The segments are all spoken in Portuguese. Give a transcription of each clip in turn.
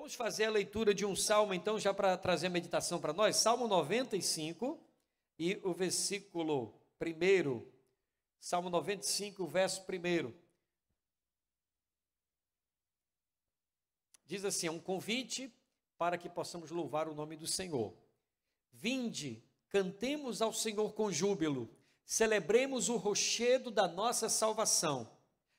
Vamos fazer a leitura de um salmo, então, já para trazer a meditação para nós. Salmo 95 e o versículo 1. Salmo 95, verso 1. Diz assim: é um convite para que possamos louvar o nome do Senhor. Vinde, cantemos ao Senhor com júbilo, celebremos o rochedo da nossa salvação,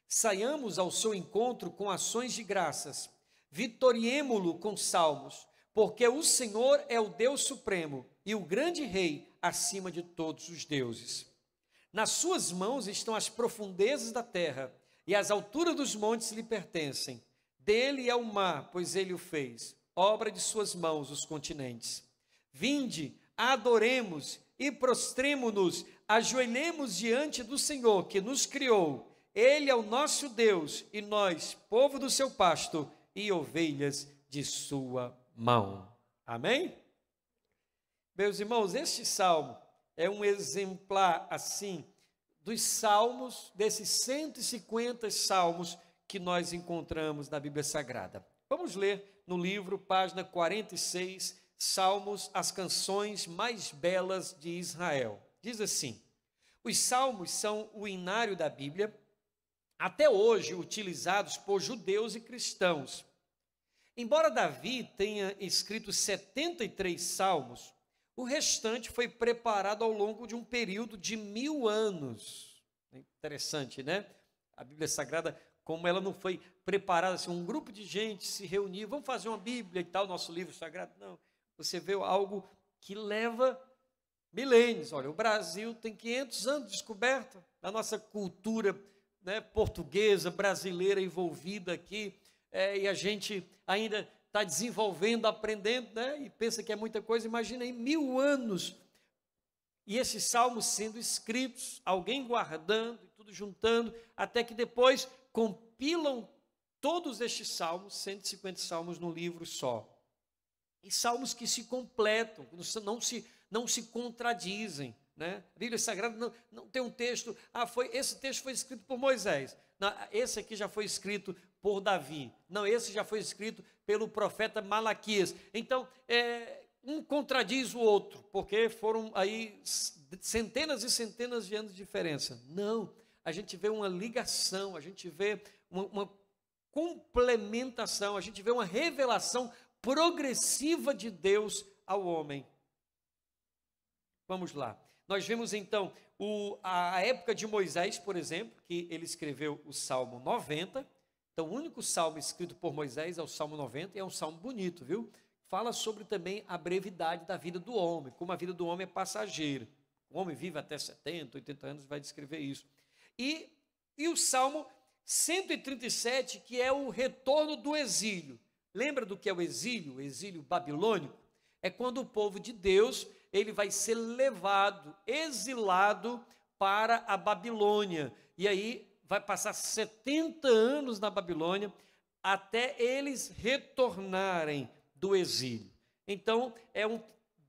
saiamos ao seu encontro com ações de graças Vitoriemo-lo com salmos, porque o Senhor é o Deus supremo e o grande rei acima de todos os deuses. Nas suas mãos estão as profundezas da terra, e as alturas dos montes lhe pertencem. Dele é o mar, pois ele o fez, obra de suas mãos os continentes. Vinde, adoremos e prostremo-nos, ajoelhemos diante do Senhor que nos criou. Ele é o nosso Deus e nós, povo do seu pasto, e ovelhas de sua mão. Amém? Meus irmãos, este salmo é um exemplar assim dos salmos, desses 150 salmos que nós encontramos na Bíblia Sagrada. Vamos ler no livro, página 46, Salmos, as canções mais belas de Israel. Diz assim: Os salmos são o inário da Bíblia até hoje utilizados por judeus e cristãos. Embora Davi tenha escrito 73 salmos, o restante foi preparado ao longo de um período de mil anos. É interessante, né? A Bíblia Sagrada, como ela não foi preparada, assim, um grupo de gente se reuniu, vamos fazer uma Bíblia e tal, nosso livro sagrado. Não, você vê algo que leva milênios. Olha, o Brasil tem 500 anos de descoberta da nossa cultura né, portuguesa, brasileira envolvida aqui, é, e a gente ainda está desenvolvendo, aprendendo, né, e pensa que é muita coisa, imagina aí mil anos, e esses salmos sendo escritos, alguém guardando, tudo juntando, até que depois compilam todos estes salmos, 150 salmos num livro só. E salmos que se completam, não se, não se contradizem. Né? A Bíblia é Sagrada não, não tem um texto, ah, foi, esse texto foi escrito por Moisés, não, esse aqui já foi escrito por Davi, não, esse já foi escrito pelo profeta Malaquias. Então, é, um contradiz o outro, porque foram aí centenas e centenas de anos de diferença. Não, a gente vê uma ligação, a gente vê uma, uma complementação, a gente vê uma revelação progressiva de Deus ao homem. Vamos lá. Nós vemos então o, a época de Moisés, por exemplo, que ele escreveu o Salmo 90. Então, o único salmo escrito por Moisés é o Salmo 90 e é um salmo bonito, viu? Fala sobre também a brevidade da vida do homem, como a vida do homem é passageira. O homem vive até 70, 80 anos, vai descrever isso. E, e o Salmo 137, que é o retorno do exílio. Lembra do que é o exílio? O exílio babilônico? É quando o povo de Deus ele vai ser levado, exilado para a Babilônia. E aí vai passar 70 anos na Babilônia até eles retornarem do exílio. Então, é um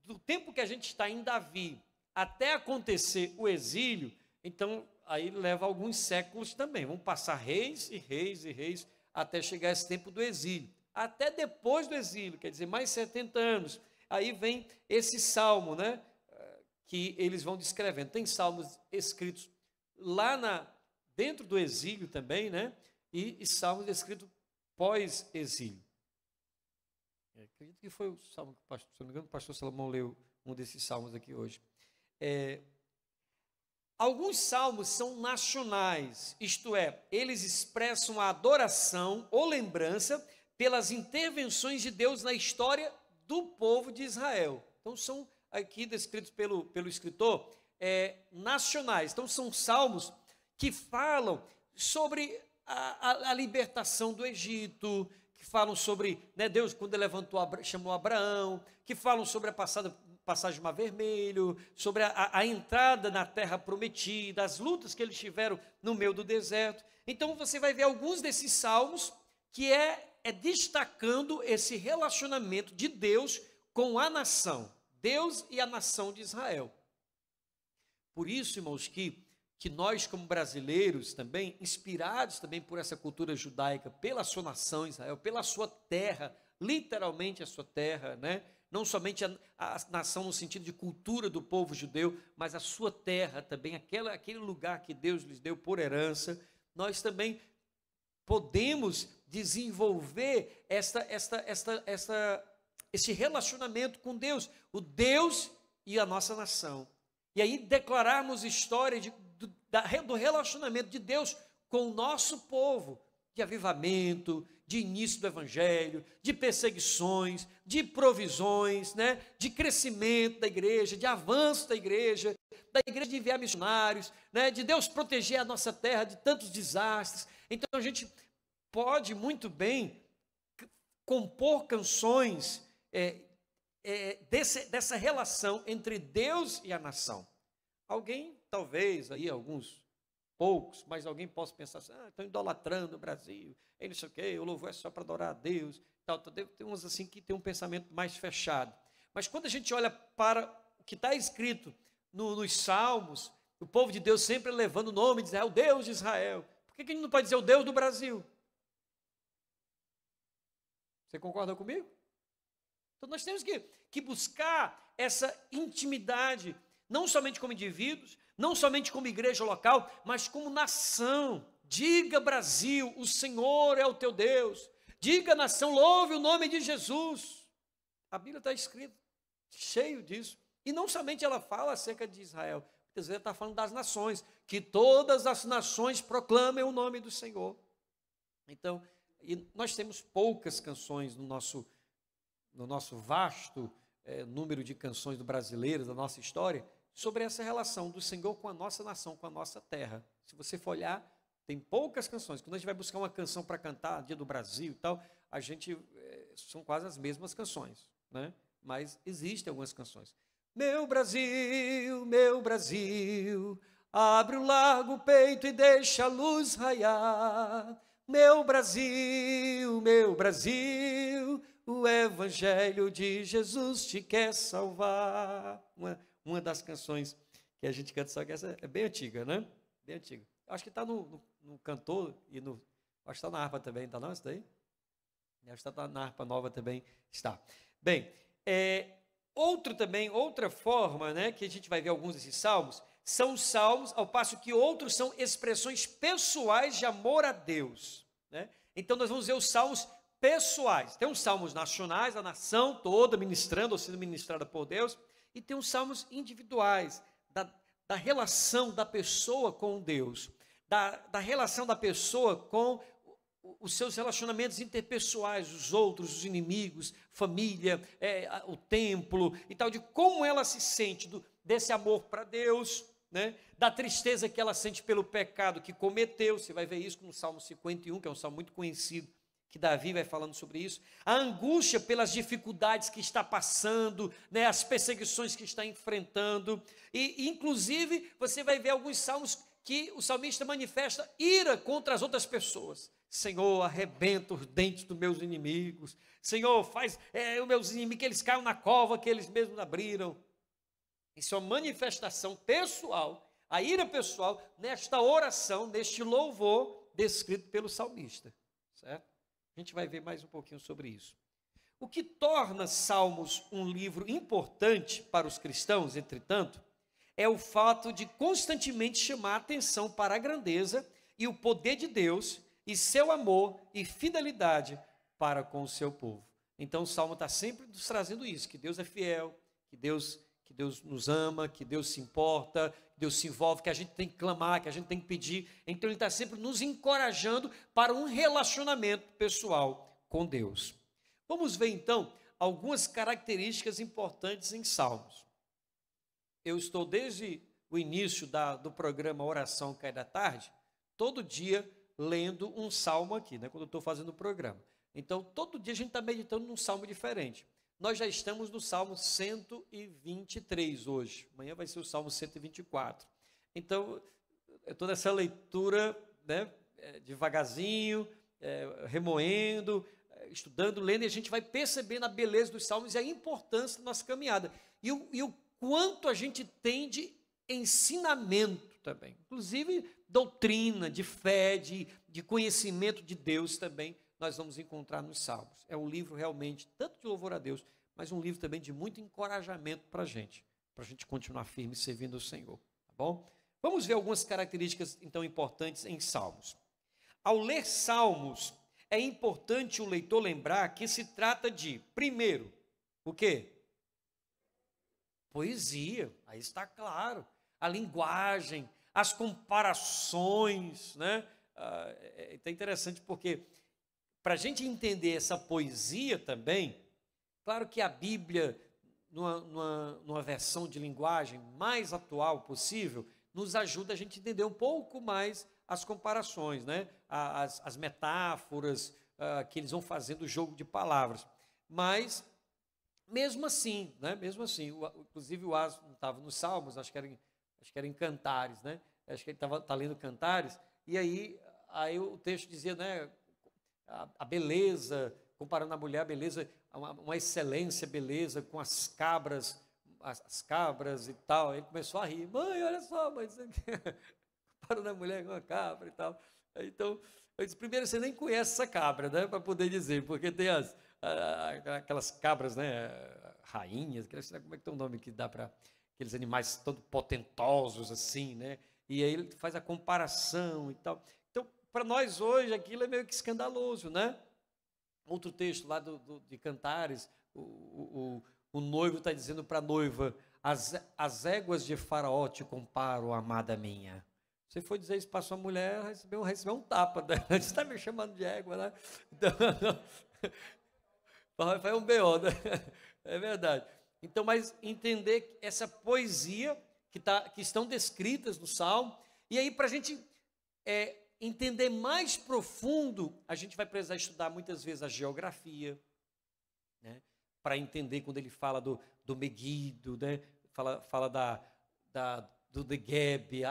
do tempo que a gente está em Davi até acontecer o exílio, então aí leva alguns séculos também. Vão passar reis e reis e reis até chegar esse tempo do exílio. Até depois do exílio, quer dizer, mais 70 anos, Aí vem esse salmo, né? Que eles vão descrevendo. Tem salmos escritos lá na, dentro do exílio também, né? E, e salmos escritos pós-exílio. É, acredito que foi o salmo que o pastor, se não me engano, o pastor Salomão leu um desses salmos aqui hoje. É, alguns salmos são nacionais, isto é, eles expressam a adoração ou lembrança pelas intervenções de Deus na história do povo de Israel. Então, são aqui descritos pelo, pelo escritor é, nacionais. Então, são salmos que falam sobre a, a, a libertação do Egito, que falam sobre né, Deus quando levantou, chamou Abraão, que falam sobre a passada, passagem do Mar Vermelho, sobre a, a, entrada na Terra Prometida, as lutas que eles tiveram no meio do deserto. Então você vai ver alguns desses salmos que é é destacando esse relacionamento de Deus com a nação, Deus e a nação de Israel. Por isso, irmãos, que, que nós, como brasileiros também, inspirados também por essa cultura judaica, pela sua nação Israel, pela sua terra, literalmente a sua terra, né? não somente a, a, nação no sentido de cultura do povo judeu, mas a sua terra também, aquela, aquele lugar que Deus lhes deu por herança, nós também podemos desenvolver esta, esta, esta, esta, esse relacionamento com Deus, o Deus e a nossa nação. E aí declararmos história de, do, do relacionamento de Deus com o nosso povo, de avivamento, de início do evangelho, de perseguições, de provisões, né? de crescimento da igreja, de avanço da igreja, da igreja de enviar missionários, né? de Deus proteger a nossa terra de tantos desastres. Então a gente pode muito bem compor canções é, é, desse, dessa relação entre Deus e a nação. Alguém, talvez, aí alguns poucos, mas alguém possa pensar assim, ah, estão idolatrando o Brasil, e não sei o louvor é só para adorar a Deus, tal, tal. Tem uns assim que tem um pensamento mais fechado. Mas quando a gente olha para o que está escrito no, nos Salmos, o povo de Deus sempre levando o nome dizendo, é o Deus de Israel. Por que, que a gente não pode dizer é o Deus do Brasil? Você concorda comigo? Então nós temos que, que buscar essa intimidade, não somente como indivíduos, não somente como igreja local, mas como nação. Diga Brasil, o Senhor é o teu Deus. Diga nação, louve o nome de Jesus. A Bíblia está escrita, cheio disso. E não somente ela fala acerca de Israel, muitas ela está falando das nações, que todas as nações proclamem o nome do Senhor. Então, e nós temos poucas canções no nosso, no nosso vasto é, número de canções do brasileiro, da nossa história, sobre essa relação do Senhor com a nossa nação, com a nossa terra. Se você for olhar, tem poucas canções. Quando a gente vai buscar uma canção para cantar, Dia do Brasil e tal, a gente. É, são quase as mesmas canções, né? Mas existem algumas canções. Meu Brasil, meu Brasil, abre o largo peito e deixa a luz raiar. Meu Brasil, meu Brasil, o Evangelho de Jesus te quer salvar. Uma, uma das canções que a gente canta, só que essa é bem antiga, né? Bem antiga. Acho que está no, no, no, cantor e no. Acho que está na harpa também, está não? Isso daí? Acho que está na harpa nova também. Está. Bem, é, outro também, outra forma, né, que a gente vai ver alguns desses salmos, são salmos, ao passo que outros são expressões pessoais de amor a Deus. Né? Então nós vamos ver os salmos pessoais. Tem os salmos nacionais, a nação toda ministrando ou sendo ministrada por Deus, e tem os salmos individuais, da, da relação da pessoa com Deus, da, da relação da pessoa com os seus relacionamentos interpessoais, os outros, os inimigos, família, é, o templo e tal, de como ela se sente do, desse amor para Deus, né? da tristeza que ela sente pelo pecado que cometeu. Você vai ver isso no Salmo 51, que é um salmo muito conhecido, que Davi vai falando sobre isso. A angústia pelas dificuldades que está passando, né? as perseguições que está enfrentando. E, inclusive, você vai ver alguns salmos que o salmista manifesta ira contra as outras pessoas. Senhor, arrebenta os dentes dos meus inimigos. Senhor, faz é, os meus inimigos que eles caiam na cova que eles mesmos abriram em sua manifestação pessoal, a ira pessoal, nesta oração, neste louvor descrito pelo salmista. Certo? A gente vai ver mais um pouquinho sobre isso. O que torna Salmos um livro importante para os cristãos, entretanto, é o fato de constantemente chamar a atenção para a grandeza e o poder de Deus e seu amor e fidelidade para com o seu povo. Então o Salmo está sempre nos trazendo isso: que Deus é fiel, que Deus que Deus nos ama, que Deus se importa, que Deus se envolve, que a gente tem que clamar, que a gente tem que pedir. Então ele está sempre nos encorajando para um relacionamento pessoal com Deus. Vamos ver então algumas características importantes em Salmos. Eu estou desde o início da, do programa Oração Cai da Tarde, todo dia lendo um salmo aqui, né, quando eu estou fazendo o programa. Então, todo dia a gente está meditando num salmo diferente. Nós já estamos no Salmo 123 hoje. Amanhã vai ser o Salmo 124. Então, é toda essa leitura, né, é, devagarzinho, é, remoendo, é, estudando, lendo, e a gente vai percebendo a beleza dos salmos e a importância da nossa caminhada. E o, e o quanto a gente tem de ensinamento também, inclusive doutrina, de fé, de, de conhecimento de Deus também nós vamos encontrar nos Salmos. É um livro realmente tanto de louvor a Deus, mas um livro também de muito encorajamento para a gente, para a gente continuar firme servindo o Senhor, tá bom? Vamos ver algumas características então importantes em Salmos. Ao ler Salmos, é importante o leitor lembrar que se trata de, primeiro, o quê? Poesia, aí está claro. A linguagem, as comparações, né? Ah, é, é, é interessante porque para a gente entender essa poesia também, claro que a Bíblia, numa, numa, numa versão de linguagem mais atual possível, nos ajuda a gente entender um pouco mais as comparações, né? as, as metáforas uh, que eles vão fazendo o jogo de palavras. Mas, mesmo assim, né? mesmo assim, o, inclusive o Asno estava nos Salmos, acho que era em, acho que era em Cantares, né? acho que ele estava tá lendo Cantares, e aí, aí o texto dizia, né? a, a beleza, comparando a mulher, a beleza, uma, uma excelência, beleza, com as cabras, as, as, cabras e tal. Ele começou a rir, mãe, olha só, mas comparando a mulher com a cabra e tal. Então, eu disse, primeiro, você nem conhece essa cabra, né, para poder dizer, porque tem as, aquelas cabras, né, rainhas, aquelas, né, como é que tem um nome que dá para aqueles animais todo potentosos assim, né, e aí ele faz a comparação e tal para nós hoje aquilo é meio que escandaloso, né? Outro texto lá do, do de Cantares, o, o, o noivo está dizendo para a noiva: as, as éguas de Faraó te comparo, amada minha. Você foi dizer isso para sua mulher, recebeu, recebeu um tapa. dela. Né? Você está me chamando de égua, né? Então, não, foi um B.O., né? É verdade. Então, mas entender essa poesia que, tá, que estão descritas no Salmo, e aí para a gente é, entender mais profundo, a gente vai precisar estudar muitas vezes a geografia, né? para entender quando ele fala do, do Meguido, né? fala, fala da, da, do Degeb,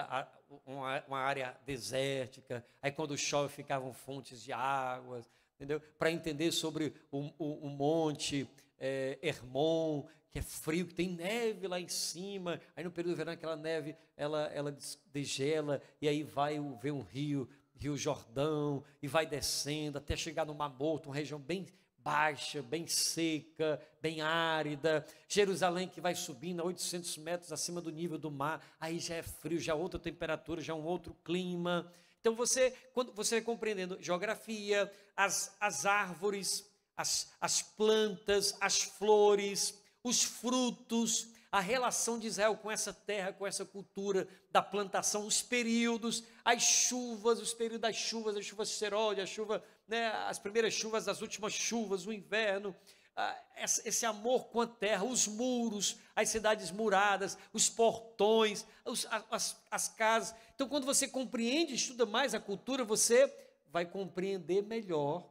uma, uma, área desértica, aí quando chove ficavam fontes de águas, entendeu? para entender sobre o, o, o monte é, Hermon, que é frio, que tem neve lá em cima, aí no período do verão aquela neve, ela, ela degela, e aí vai ver um rio Rio Jordão e vai descendo até chegar no Mar Morto, uma região bem baixa, bem seca, bem árida. Jerusalém que vai subindo a 800 metros acima do nível do mar, aí já é frio, já é outra temperatura, já é um outro clima. Então você, quando você vai compreendendo geografia, as, as árvores, as, as plantas, as flores, os frutos, a relação de Israel com essa terra, com essa cultura da plantação, os períodos, as chuvas, os períodos das chuvas, as chuvas serolha, a chuva, né, as primeiras chuvas, as últimas chuvas, o inverno, esse amor com a terra, os muros, as cidades muradas, os portões, as, as casas. Então, quando você compreende, estuda mais a cultura, você vai compreender melhor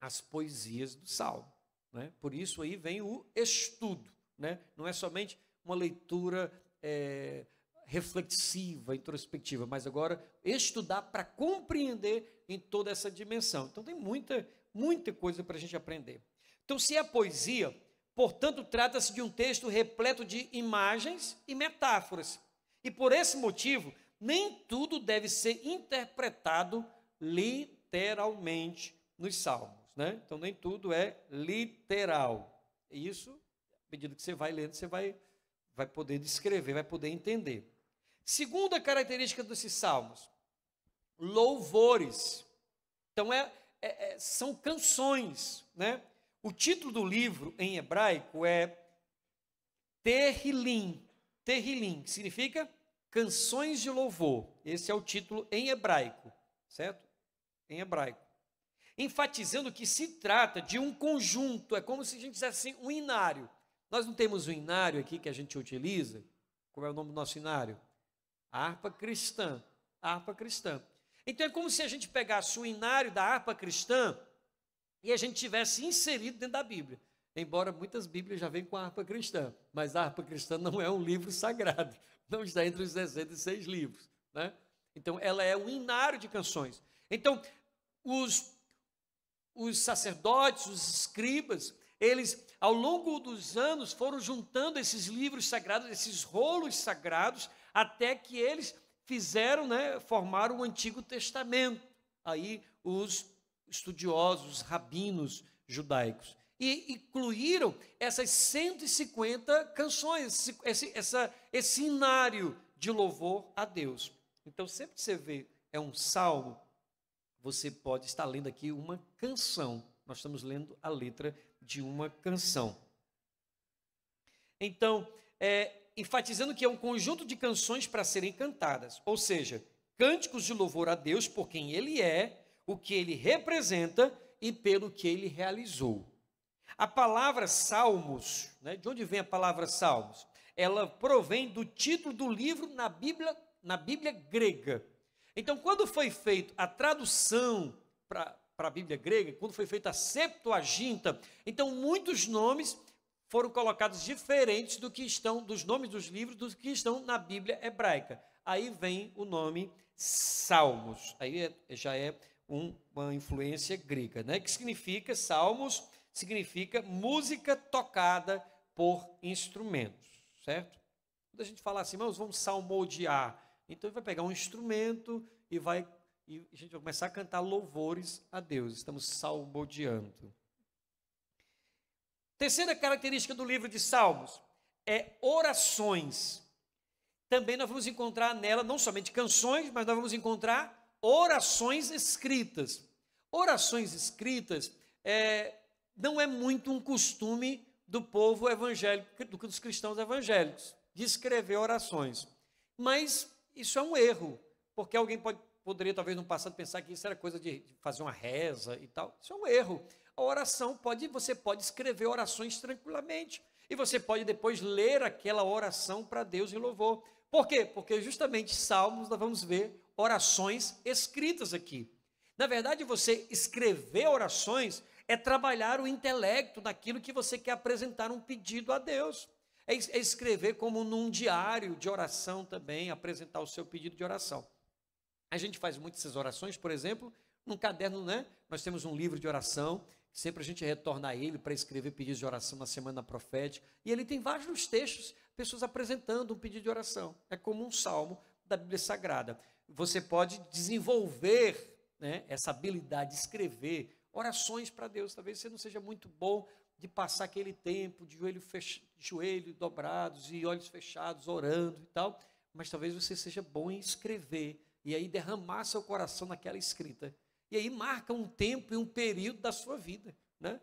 as poesias do Salmo. Né? Por isso aí vem o estudo. Né? Não é somente uma leitura é, reflexiva, introspectiva, mas agora estudar para compreender em toda essa dimensão. Então tem muita, muita coisa para a gente aprender. Então, se é poesia, portanto, trata-se de um texto repleto de imagens e metáforas. E por esse motivo, nem tudo deve ser interpretado literalmente nos salmos, né? Então nem tudo é literal. Isso à medida que você vai lendo, você vai, vai poder descrever, vai poder entender. Segunda característica desses salmos: louvores. Então, é, é, é, são canções. Né? O título do livro em hebraico é Terrilim. Terrilim significa canções de louvor. Esse é o título em hebraico, certo? Em hebraico. Enfatizando que se trata de um conjunto, é como se a gente dissesse assim, um inário. Nós não temos um inário aqui que a gente utiliza, como é o nome do nosso inário? A harpa cristã. harpa cristã. Então é como se a gente pegasse o inário da harpa cristã e a gente tivesse inserido dentro da Bíblia. Embora muitas Bíblias já venham com a harpa cristã, mas a harpa cristã não é um livro sagrado, não está entre os 66 livros. Né? Então ela é um inário de canções. Então os, os sacerdotes, os escribas, eles, ao longo dos anos, foram juntando esses livros sagrados, esses rolos sagrados, até que eles fizeram, né, formaram o Antigo Testamento. Aí os estudiosos, os rabinos judaicos. E incluíram essas 150 canções, esse, essa, esse cenário de louvor a Deus. Então, sempre que você vê é um salmo, você pode estar lendo aqui uma canção. Nós estamos lendo a letra de uma canção. Então, é, enfatizando que é um conjunto de canções para serem cantadas, ou seja, cânticos de louvor a Deus por quem Ele é, o que Ele representa e pelo que Ele realizou. A palavra Salmos, né, de onde vem a palavra Salmos? Ela provém do título do livro na Bíblia, na Bíblia grega. Então, quando foi feita a tradução para para a Bíblia grega, quando foi feita a Septuaginta. Então, muitos nomes foram colocados diferentes do que estão dos nomes dos livros dos que estão na Bíblia hebraica. Aí vem o nome Salmos. Aí é, já é um, uma influência grega, né? Que significa Salmos significa música tocada por instrumentos, certo? Quando a gente fala assim, mas vamos salmodiar, então ele vai pegar um instrumento e vai e a gente vai começar a cantar louvores a Deus. Estamos salmodiando. Terceira característica do livro de Salmos é orações. Também nós vamos encontrar nela não somente canções, mas nós vamos encontrar orações escritas. Orações escritas é, não é muito um costume do povo evangélico, dos cristãos evangélicos, de escrever orações. Mas isso é um erro, porque alguém pode poderia talvez no passado pensar que isso era coisa de fazer uma reza e tal. Isso é um erro. A oração pode, você pode escrever orações tranquilamente e você pode depois ler aquela oração para Deus em louvor. Por quê? Porque justamente Salmos nós vamos ver orações escritas aqui. Na verdade, você escrever orações é trabalhar o intelecto naquilo que você quer apresentar um pedido a Deus. É, é escrever como num diário de oração também, apresentar o seu pedido de oração. A gente faz muitas essas orações, por exemplo, num caderno, né? Nós temos um livro de oração, sempre a gente retorna a ele para escrever pedidos de oração na semana profética. E ele tem vários textos, pessoas apresentando um pedido de oração. É como um salmo da Bíblia Sagrada. Você pode desenvolver né, essa habilidade de escrever orações para Deus. Talvez você não seja muito bom de passar aquele tempo de joelho, fech... joelho dobrados e olhos fechados, orando e tal. Mas talvez você seja bom em escrever e aí derramar seu coração naquela escrita. E aí marca um tempo e um período da sua vida, né?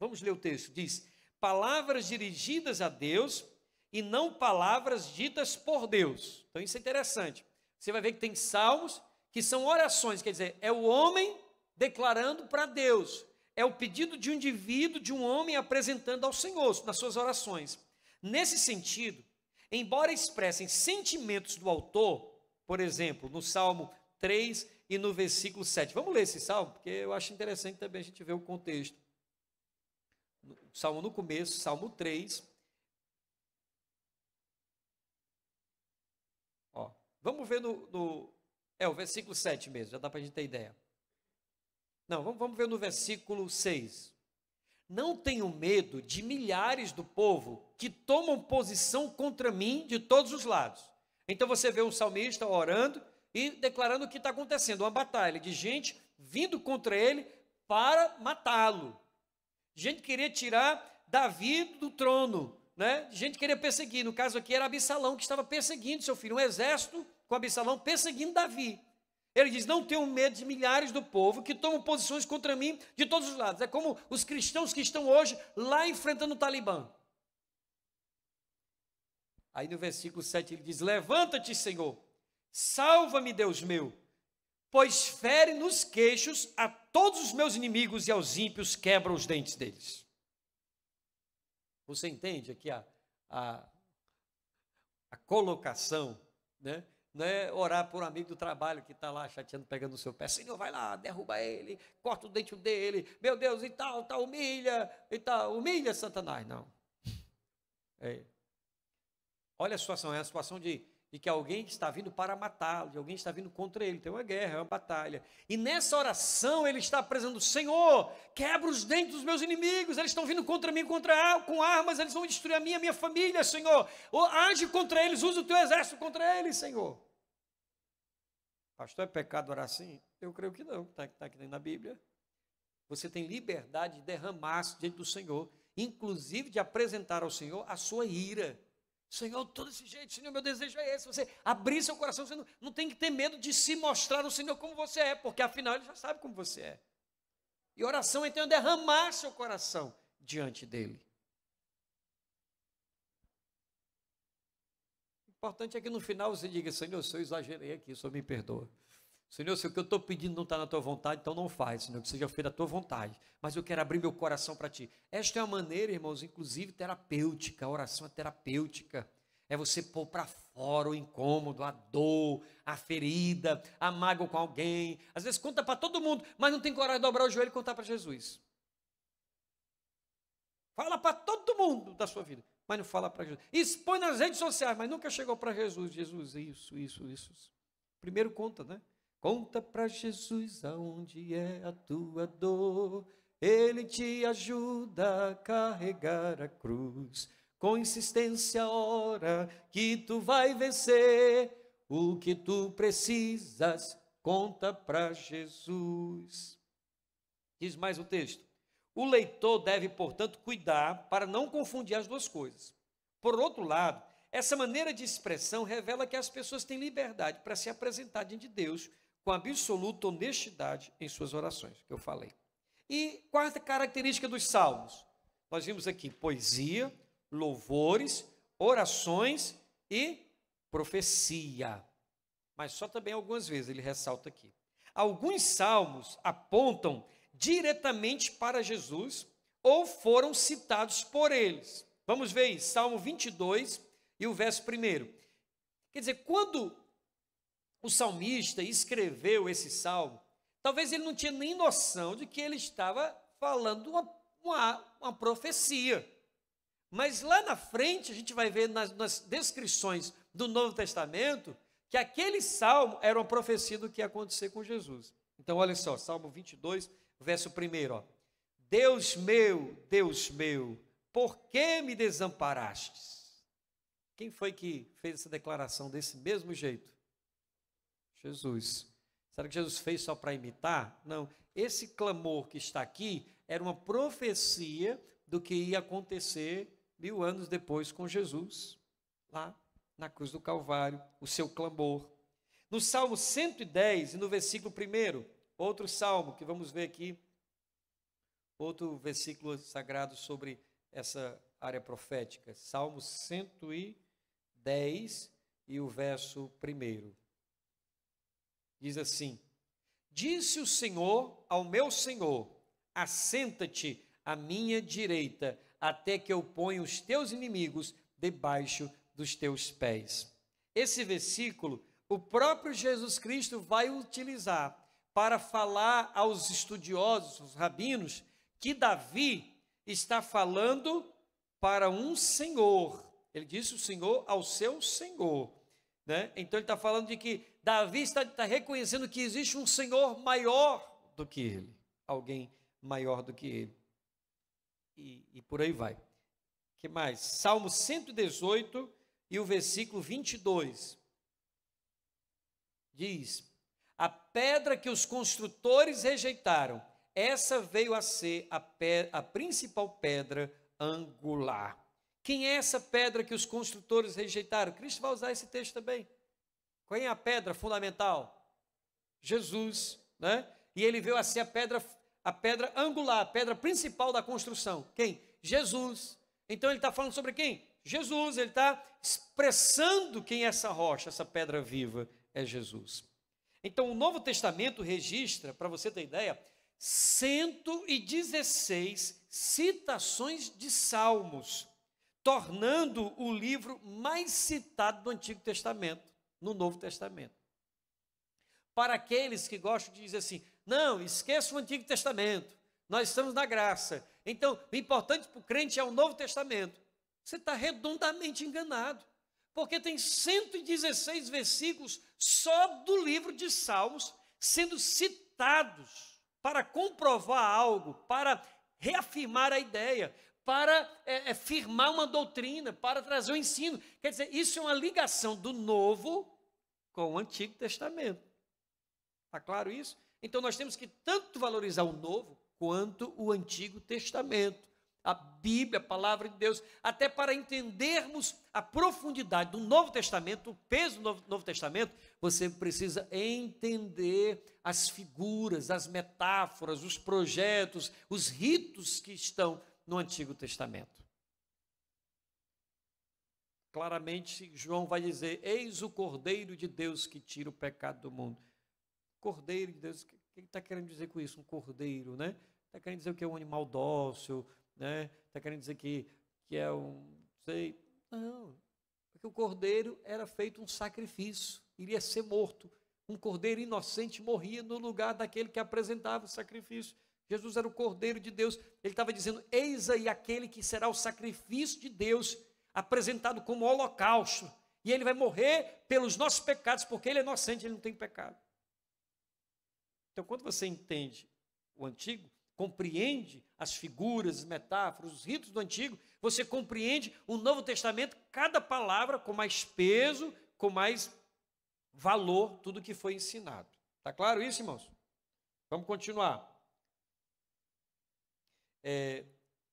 Vamos ler o texto, diz: "Palavras dirigidas a Deus e não palavras ditas por Deus". Então isso é interessante. Você vai ver que tem salmos que são orações, quer dizer, é o homem declarando para Deus, é o pedido de um indivíduo, de um homem apresentando ao Senhor nas suas orações. Nesse sentido, Embora expressem sentimentos do autor, por exemplo, no Salmo 3 e no versículo 7. Vamos ler esse salmo, porque eu acho interessante também a gente ver o contexto. Salmo no começo, Salmo 3. Ó, vamos ver no, no, É, o versículo 7 mesmo, já dá para a gente ter ideia. Não, vamos, vamos ver no versículo 6. Não tenho medo de milhares do povo que tomam posição contra mim de todos os lados. Então você vê um salmista orando e declarando o que está acontecendo, uma batalha de gente vindo contra ele para matá-lo. Gente queria tirar Davi do trono, né? Gente queria perseguir. No caso aqui era Absalão que estava perseguindo seu filho, um exército com Absalão perseguindo Davi. Ele diz: Não tenho medo de milhares do povo que tomam posições contra mim de todos os lados. É como os cristãos que estão hoje lá enfrentando o Talibã. Aí no versículo 7 ele diz: Levanta-te, Senhor, salva-me, Deus meu, pois fere nos queixos a todos os meus inimigos e aos ímpios quebra os dentes deles. Você entende aqui a, a, a colocação, né? Não é orar por um amigo do trabalho que está lá chateando, pegando o seu pé. Senhor, vai lá, derruba ele, corta o dente dele, meu Deus, e tal, tal, tá, humilha, e tal, humilha Satanás. Não. É, Olha a situação, é a situação de, de que alguém está vindo para matá-lo, de alguém está vindo contra ele. Tem uma guerra, é uma batalha. E nessa oração ele está apresentando: Senhor, quebra os dentes dos meus inimigos, eles estão vindo contra mim contra, com armas, eles vão destruir a minha, a minha família, Senhor. Ou, age contra eles, usa o teu exército contra eles, Senhor. Pastor, é pecado orar assim? Eu creio que não, está tá aqui na Bíblia. Você tem liberdade de derramar diante do Senhor, inclusive de apresentar ao Senhor a sua ira. Senhor, todo esse jeito, Senhor, meu desejo é esse. Você abrir seu coração, você não, não tem que ter medo de se mostrar ao Senhor como você é, porque afinal Ele já sabe como você é. E oração então é derramar seu coração diante dele. O importante é que no final você diga: Senhor, se eu exagerei aqui, Senhor me perdoa. Senhor, se o que eu estou pedindo não está na tua vontade, então não faz, Senhor, que seja feita a tua vontade. Mas eu quero abrir meu coração para ti. Esta é uma maneira, irmãos, inclusive terapêutica. A oração é terapêutica. É você pôr para fora o incômodo, a dor, a ferida, a mágoa com alguém. Às vezes conta para todo mundo, mas não tem coragem de dobrar o joelho e contar para Jesus. Fala para todo mundo da sua vida, mas não fala para Jesus. Expõe nas redes sociais, mas nunca chegou para Jesus. Jesus, isso, isso, isso. Primeiro conta, né? Conta para Jesus aonde é a tua dor. Ele te ajuda a carregar a cruz. Com insistência, ora que tu vai vencer. O que tu precisas, conta para Jesus. Diz mais o texto. O leitor deve, portanto, cuidar para não confundir as duas coisas. Por outro lado, essa maneira de expressão revela que as pessoas têm liberdade para se apresentar diante de Deus com absoluta honestidade em suas orações, que eu falei. E quarta característica dos salmos. Nós vimos aqui poesia, louvores, orações e profecia. Mas só também algumas vezes ele ressalta aqui. Alguns salmos apontam diretamente para Jesus ou foram citados por eles. Vamos ver aí, Salmo 22 e o verso 1. Quer dizer, quando o salmista escreveu esse salmo, talvez ele não tinha nem noção de que ele estava falando uma, uma, uma profecia. Mas lá na frente, a gente vai ver nas, nas descrições do Novo Testamento, que aquele salmo era uma profecia do que ia acontecer com Jesus. Então, olha só, Salmo 22, verso 1, ó. Deus meu, Deus meu, por que me desamparastes? Quem foi que fez essa declaração desse mesmo jeito? Jesus. Será que Jesus fez só para imitar? Não. Esse clamor que está aqui era uma profecia do que ia acontecer mil anos depois com Jesus, lá na cruz do Calvário, o seu clamor. No Salmo 110 e no versículo 1, outro salmo que vamos ver aqui, outro versículo sagrado sobre essa área profética. Salmo 110 e o verso 1. Diz assim: Disse o Senhor ao meu Senhor: Assenta-te à minha direita, até que eu ponha os teus inimigos debaixo dos teus pés. Esse versículo o próprio Jesus Cristo vai utilizar para falar aos estudiosos, os rabinos, que Davi está falando para um senhor. Ele disse o senhor ao seu senhor. Né? Então ele está falando de que Davi está, está reconhecendo que existe um Senhor maior do que ele, alguém maior do que ele. E, e por aí vai. que mais? Salmo 118 e o versículo 22. Diz: A pedra que os construtores rejeitaram, essa veio a ser a, a principal pedra angular. Quem é essa pedra que os construtores rejeitaram? Cristo vai usar esse texto também. Quem é a pedra fundamental? Jesus, né? E ele veio a ser a pedra, a pedra angular, a pedra principal da construção. Quem? Jesus. Então ele está falando sobre quem? Jesus. Ele está expressando quem é essa rocha, essa pedra viva é Jesus. Então o Novo Testamento registra, para você ter ideia, 116 citações de salmos, tornando o livro mais citado do Antigo Testamento no Novo Testamento. Para aqueles que gostam de dizer assim, não, esqueça o Antigo Testamento, nós estamos na graça. Então, o importante para o crente é o Novo Testamento. Você está redondamente enganado, porque tem 116 versículos só do livro de Salmos sendo citados para comprovar algo, para reafirmar a ideia para é, é, firmar uma doutrina, para trazer o um ensino. Quer dizer, isso é uma ligação do Novo com o Antigo Testamento. Está claro isso? Então nós temos que tanto valorizar o Novo quanto o Antigo Testamento. A Bíblia, a palavra de Deus, até para entendermos a profundidade do Novo Testamento, o peso do Novo, Novo Testamento, você precisa entender as figuras, as metáforas, os projetos, os ritos que estão no Antigo Testamento. Claramente, João vai dizer: Eis o Cordeiro de Deus que tira o pecado do mundo. Cordeiro de Deus, o que está querendo dizer com isso? Um cordeiro, né? Está querendo dizer que é um animal dócil, né? Está querendo dizer que, que é um. sei. Não. Porque o cordeiro era feito um sacrifício, iria ser morto. Um cordeiro inocente morria no lugar daquele que apresentava o sacrifício. Jesus era o Cordeiro de Deus, ele estava dizendo: Eis aí aquele que será o sacrifício de Deus, apresentado como holocausto, e ele vai morrer pelos nossos pecados, porque ele é inocente, ele não tem pecado. Então, quando você entende o antigo, compreende as figuras, as metáforas, os ritos do antigo, você compreende o Novo Testamento, cada palavra com mais peso, com mais valor, tudo que foi ensinado. Está claro isso, irmãos? Vamos continuar é,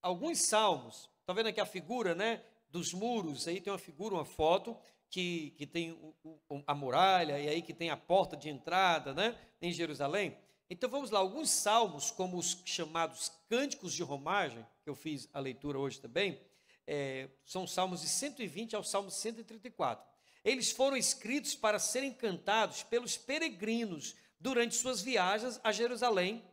alguns salmos. Está vendo aqui a figura, né? Dos muros, aí tem uma figura, uma foto, que, que tem o, o, a muralha, e aí que tem a porta de entrada, né? Em Jerusalém. Então vamos lá, alguns salmos, como os chamados cânticos de romagem, que eu fiz a leitura hoje também, é, são salmos de 120 ao salmo 134. Eles foram escritos para serem cantados pelos peregrinos durante suas viagens a Jerusalém,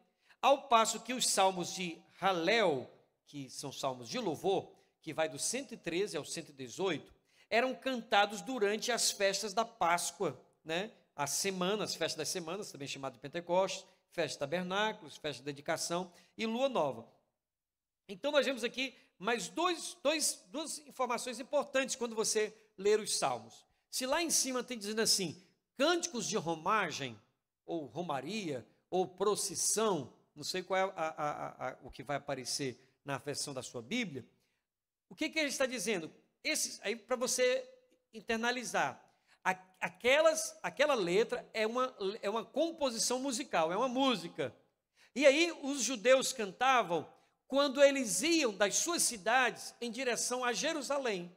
ao passo que os salmos de Halel, que são salmos de louvor, que vai do 113 ao 118, eram cantados durante as festas da Páscoa, né? As semanas, as festas das semanas, também chamado de Pentecostes, festa de tabernáculos, festa de dedicação e lua nova. Então nós vemos aqui mais dois, dois, duas informações importantes quando você ler os salmos. Se lá em cima tem dizendo assim, cânticos de romagem, ou romaria, ou procissão, não sei qual é a, a, a, o que vai aparecer na versão da sua Bíblia. O que, que ele está dizendo? Esses, aí para você internalizar, aquelas, aquela letra é uma, é uma composição musical, é uma música. E aí os judeus cantavam quando eles iam das suas cidades em direção a Jerusalém.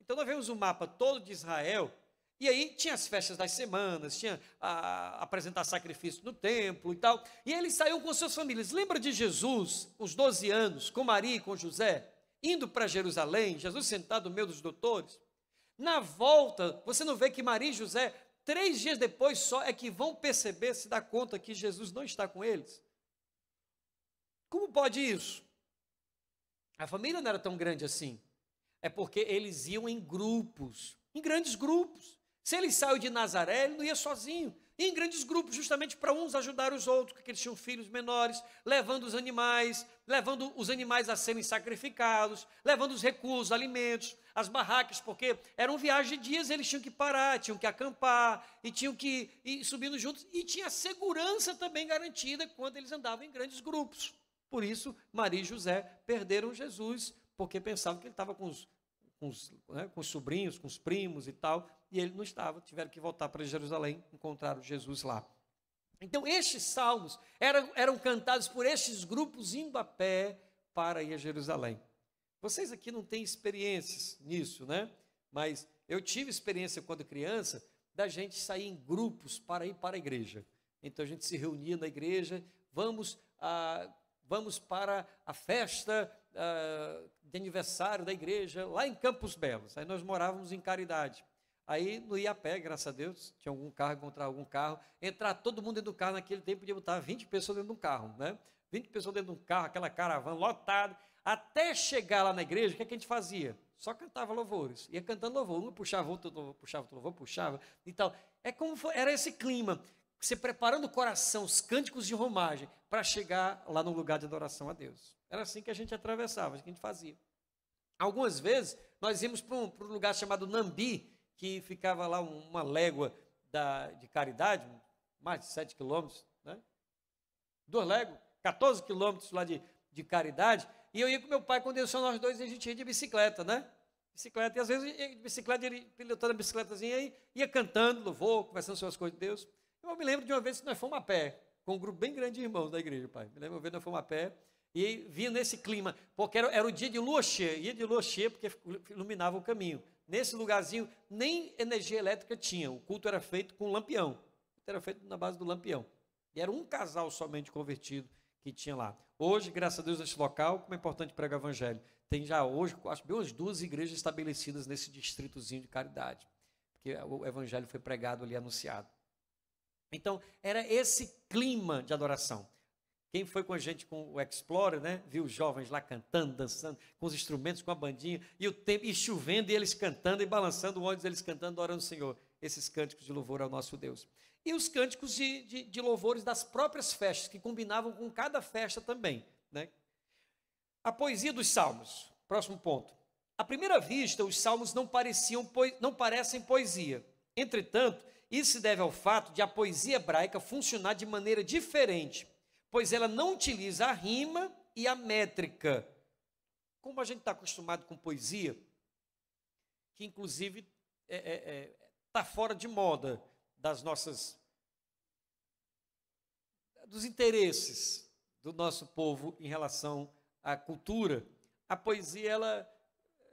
Então nós vemos o mapa todo de Israel e aí tinha as festas das semanas, tinha a, apresentar sacrifício no templo e tal. E ele saiu com suas famílias. Lembra de Jesus, os 12 anos, com Maria e com José, indo para Jerusalém, Jesus sentado no meio dos doutores? Na volta, você não vê que Maria e José, três dias depois só, é que vão perceber, se dar conta que Jesus não está com eles? Como pode isso? A família não era tão grande assim. É porque eles iam em grupos, em grandes grupos. Se ele saiu de Nazaré, ele não ia sozinho, ia em grandes grupos, justamente para uns ajudar os outros, porque eles tinham filhos menores, levando os animais, levando os animais a serem sacrificados, levando os recursos, alimentos, as barracas, porque eram viagens de dias, eles tinham que parar, tinham que acampar e tinham que ir subindo juntos, e tinha segurança também garantida quando eles andavam em grandes grupos. Por isso, Maria e José perderam Jesus, porque pensavam que ele estava com os, com os, né, com os sobrinhos, com os primos e tal, e ele não estava, tiveram que voltar para Jerusalém, encontraram Jesus lá. Então, estes salmos eram, eram cantados por estes grupos indo a pé para ir a Jerusalém. Vocês aqui não têm experiências nisso, né? Mas eu tive experiência quando criança da gente sair em grupos para ir para a igreja. Então a gente se reunia na igreja, vamos, a, ah, vamos para a festa ah, de aniversário da igreja lá em Campos Belos. Aí nós morávamos em Caridade. Aí não ia a pé, graças a Deus, tinha algum carro, encontrar algum carro, entrar todo mundo dentro do carro, naquele tempo podia botar 20 pessoas dentro de um carro, né? 20 pessoas dentro de um carro, aquela caravana lotada, até chegar lá na igreja, o que, é que a gente fazia? Só cantava louvores, ia cantando louvor, um puxava outro, outro puxava outro louvor, puxava e tal. É como foi, era esse clima, você preparando o coração, os cânticos de romagem, para chegar lá no lugar de adoração a Deus. Era assim que a gente atravessava, que a gente fazia. Algumas vezes, nós íamos para um, para um lugar chamado Nambi, que ficava lá uma légua da, de caridade, mais de 7 quilômetros, né? Duas léguas, 14 quilômetros lá de, de caridade. E eu ia com meu pai, quando eu só nós dois, a gente ia de bicicleta, né? Bicicleta. E às vezes ia de bicicleta, ele pilotando a bicicletazinha aí, ia cantando, louvor, conversando sobre as coisas de Deus. Eu me lembro de uma vez que nós fomos a pé, com um grupo bem grande de irmãos da igreja, pai. Me lembro de uma vez que nós fomos a pé e vinha nesse clima, porque era, era o dia de lua cheia, ia de lua cheia porque iluminava o caminho. Nesse lugarzinho, nem energia elétrica tinha, o culto era feito com lampião, era feito na base do lampião. E era um casal somente convertido que tinha lá. Hoje, graças a Deus, nesse local, como é importante pregar o evangelho, tem já hoje, acho bem umas duas igrejas estabelecidas nesse distritozinho de caridade, porque o evangelho foi pregado ali, anunciado. Então, era esse clima de adoração. Quem foi com a gente com o Explorer, né? Viu os jovens lá cantando, dançando, com os instrumentos, com a bandinha, e o tempo, e chovendo, e eles cantando, e balançando o ônibus, eles cantando, orando ao Senhor. Esses cânticos de louvor ao nosso Deus. E os cânticos de, de, de louvores das próprias festas, que combinavam com cada festa também. Né? A poesia dos salmos, próximo ponto. À primeira vista, os salmos não, pareciam, não parecem poesia. Entretanto, isso se deve ao fato de a poesia hebraica funcionar de maneira diferente pois ela não utiliza a rima e a métrica. Como a gente está acostumado com poesia, que inclusive está é, é, é, tá fora de moda das nossas. dos interesses do nosso povo em relação à cultura, a poesia ela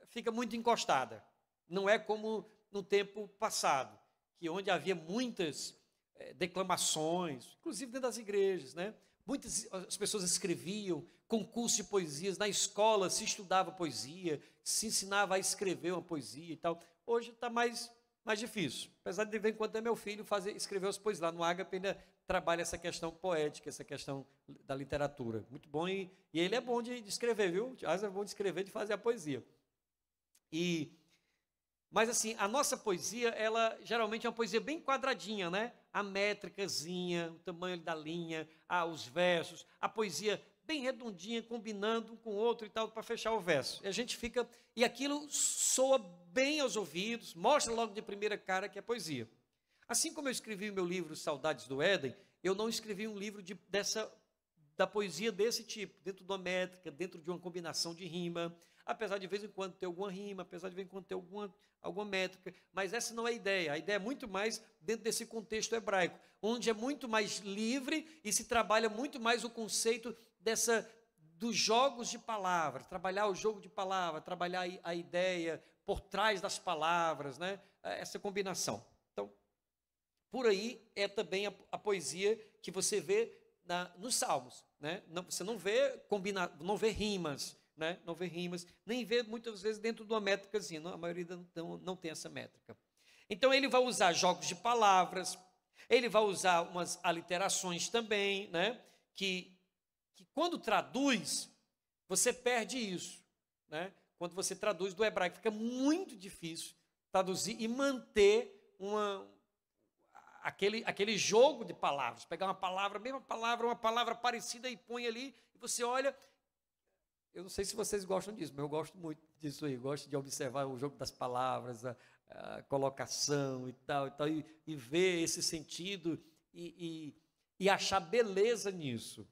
fica muito encostada. Não é como no tempo passado, que onde havia muitas eh, declamações, inclusive dentro das igrejas, né? Muitas as pessoas escreviam concursos de poesias, na escola se estudava poesia, se ensinava a escrever uma poesia e tal. Hoje está mais, mais difícil. Apesar de, de vez em quando é meu filho fazer, escrever as poesias lá no Ágape, ainda trabalha essa questão poética, essa questão da literatura. Muito bom, e, e ele é bom de, de escrever, viu? Asa é bom de escrever, de fazer a poesia. E mas assim, a nossa poesia, ela geralmente é uma poesia bem quadradinha, né? A métricazinha, o tamanho da linha, ah, os versos, a poesia bem redondinha, combinando um com o outro e tal, para fechar o verso. E a gente fica. E aquilo soa bem aos ouvidos, mostra logo de primeira cara que é poesia. Assim como eu escrevi o meu livro Saudades do Éden, eu não escrevi um livro de, dessa, da poesia desse tipo, dentro de uma métrica, dentro de uma combinação de rima, apesar de vez em quando ter alguma rima, apesar de vez em quando ter alguma, alguma métrica, mas essa não é a ideia. A ideia é muito mais dentro desse contexto hebraico, onde é muito mais livre e se trabalha muito mais o conceito dessa dos jogos de palavras, trabalhar o jogo de palavra, trabalhar a ideia por trás das palavras, né? É, essa combinação. Então, por aí é também a, a poesia que você vê na, nos salmos, né? Não, você não vê combina, não vê rimas, né? não vê rimas, nem vê muitas vezes dentro de uma métrica, assim, a maioria não, não tem essa métrica. Então ele vai usar jogos de palavras, ele vai usar umas aliterações também, né? que, que quando traduz, você perde isso. Né? Quando você traduz do hebraico, fica muito difícil traduzir e manter uma, aquele, aquele jogo de palavras. Pegar uma palavra, mesma palavra, uma palavra parecida e põe ali, e você olha, eu não sei se vocês gostam disso, mas eu gosto muito disso aí. Gosto de observar o jogo das palavras, a, a colocação e tal, e, tal e, e ver esse sentido e, e, e achar beleza nisso.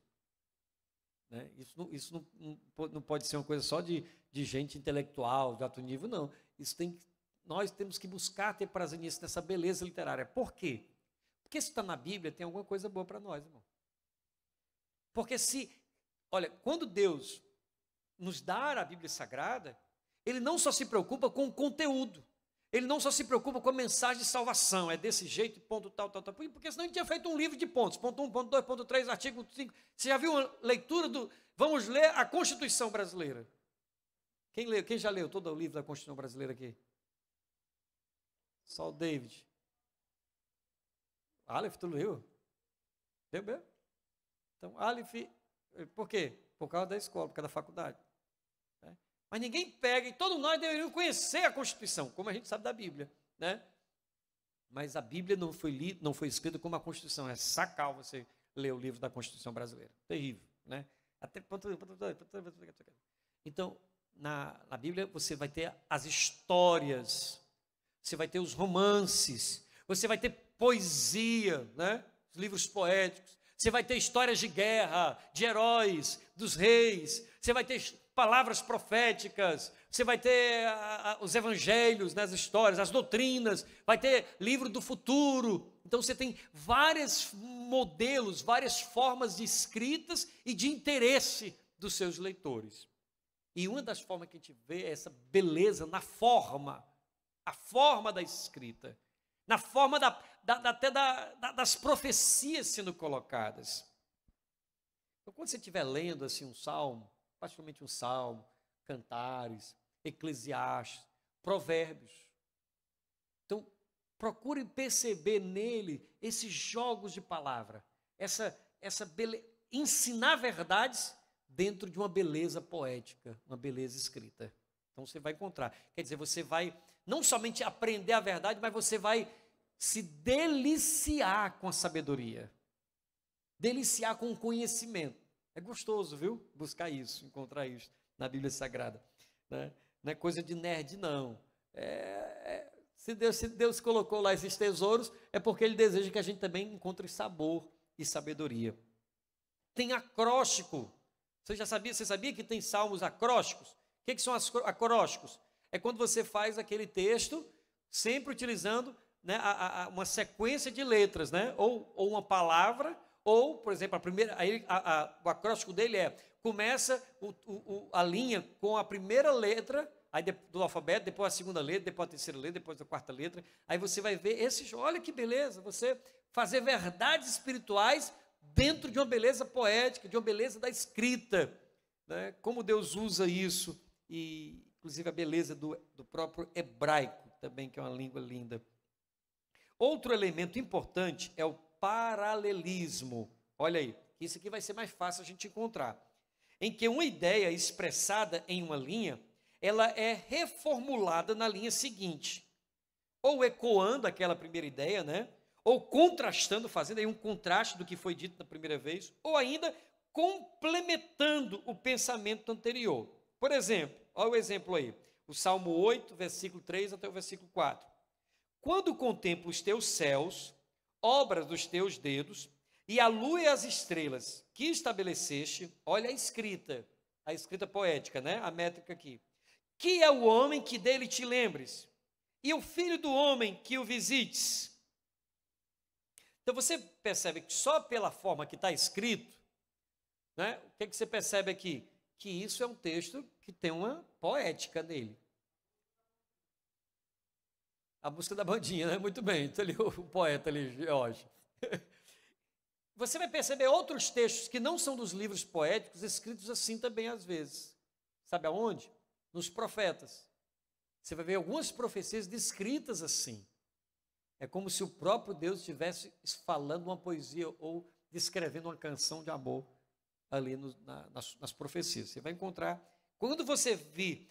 Né? Isso, não, isso não, não, pode ser uma coisa só de, de gente intelectual, de alto nível, não. Isso tem, nós temos que buscar ter prazer nisso, nessa beleza literária. Por quê? Porque se está na Bíblia, tem alguma coisa boa para nós, irmão. Porque se, olha, quando Deus nos dar a Bíblia Sagrada, ele não só se preocupa com o conteúdo, ele não só se preocupa com a mensagem de salvação, é desse jeito, ponto, tal, tal, tal, porque senão ele tinha feito um livro de pontos, ponto 1, ponto 2, ponto 3, artigo 5, você já viu uma leitura do, vamos ler a Constituição Brasileira, quem, leu, quem já leu todo o livro da Constituição Brasileira aqui? Só o David. Aleph, tu leu? Deu mesmo? Então, Aleph, eh, por quê? Por causa da escola, por causa da faculdade. Mas ninguém pega, e todos nós deveríamos conhecer a Constituição, como a gente sabe da Bíblia, né? Mas a Bíblia não foi, li, não foi escrita como a Constituição, é sacal você ler o livro da Constituição brasileira. Terrível, né? Até... Então, na, na Bíblia você vai ter as histórias, você vai ter os romances, você vai ter poesia, né? Os livros poéticos, você vai ter histórias de guerra, de heróis, dos reis, você vai ter palavras proféticas, você vai ter a, a, os evangelhos, né, as histórias, as doutrinas, vai ter livro do futuro. Então você tem vários modelos, várias formas de escritas e de interesse dos seus leitores. E uma das formas que a gente vê é essa beleza na forma, a forma da escrita, na forma da, da, da até da, das profecias sendo colocadas. Então, quando você estiver lendo assim um salmo, particularmente um salmo, cantares, eclesiastes, provérbios. Então, procure perceber nele esses jogos de palavra, essa, essa ensinar verdades dentro de uma beleza poética, uma beleza escrita. Então você vai encontrar. Quer dizer, você vai não somente aprender a verdade, mas você vai se deliciar com a sabedoria, deliciar com o conhecimento. É gostoso, viu? Buscar isso, encontrar isso na Bíblia Sagrada. Né? Não é coisa de nerd, não. É, é, se, Deus, se Deus colocou lá esses tesouros, é porque Ele deseja que a gente também encontre sabor e sabedoria. Tem acróstico. Você já sabia? Você sabia que tem salmos acrósticos? O que, que são acrósticos? É quando você faz aquele texto, sempre utilizando né, a, a, uma sequência de letras, né? ou, ou uma palavra, ou, por exemplo, a primeira, aí a, a, o acróstico dele é começa o, o, a linha com a primeira letra aí de, do alfabeto, depois a segunda letra, depois a terceira letra, depois a quarta letra. Aí você vai ver esses, olha que beleza, você fazer verdades espirituais dentro de uma beleza poética, de uma beleza da escrita. Né? Como Deus usa isso, e inclusive a beleza do, do próprio hebraico também, que é uma língua linda. Outro elemento importante é o paralelismo. Olha aí, isso aqui vai ser mais fácil a gente encontrar. Em que uma ideia expressada em uma linha, ela é reformulada na linha seguinte. Ou ecoando aquela primeira ideia, né? Ou contrastando, fazendo aí um contraste do que foi dito na primeira vez, ou ainda complementando o pensamento anterior. Por exemplo, olha o exemplo aí, o Salmo 8, versículo 3 até o versículo 4. Quando contemplo os teus céus, obra dos teus dedos, e a lua e as estrelas que estabeleceste, olha a escrita, a escrita poética, né? A métrica aqui. Que é o homem que dele te lembres, e o filho do homem que o visites. Então você percebe que só pela forma que está escrito, né? O que, é que você percebe aqui? Que isso é um texto que tem uma poética nele. A música da bandinha, né? Muito bem, está ali o poeta ali, Jorge. Você vai perceber outros textos que não são dos livros poéticos escritos assim também às vezes. Sabe aonde? Nos profetas. Você vai ver algumas profecias descritas assim. É como se o próprio Deus estivesse falando uma poesia ou descrevendo uma canção de amor ali no, na, nas, nas profecias. Você vai encontrar. Quando você vir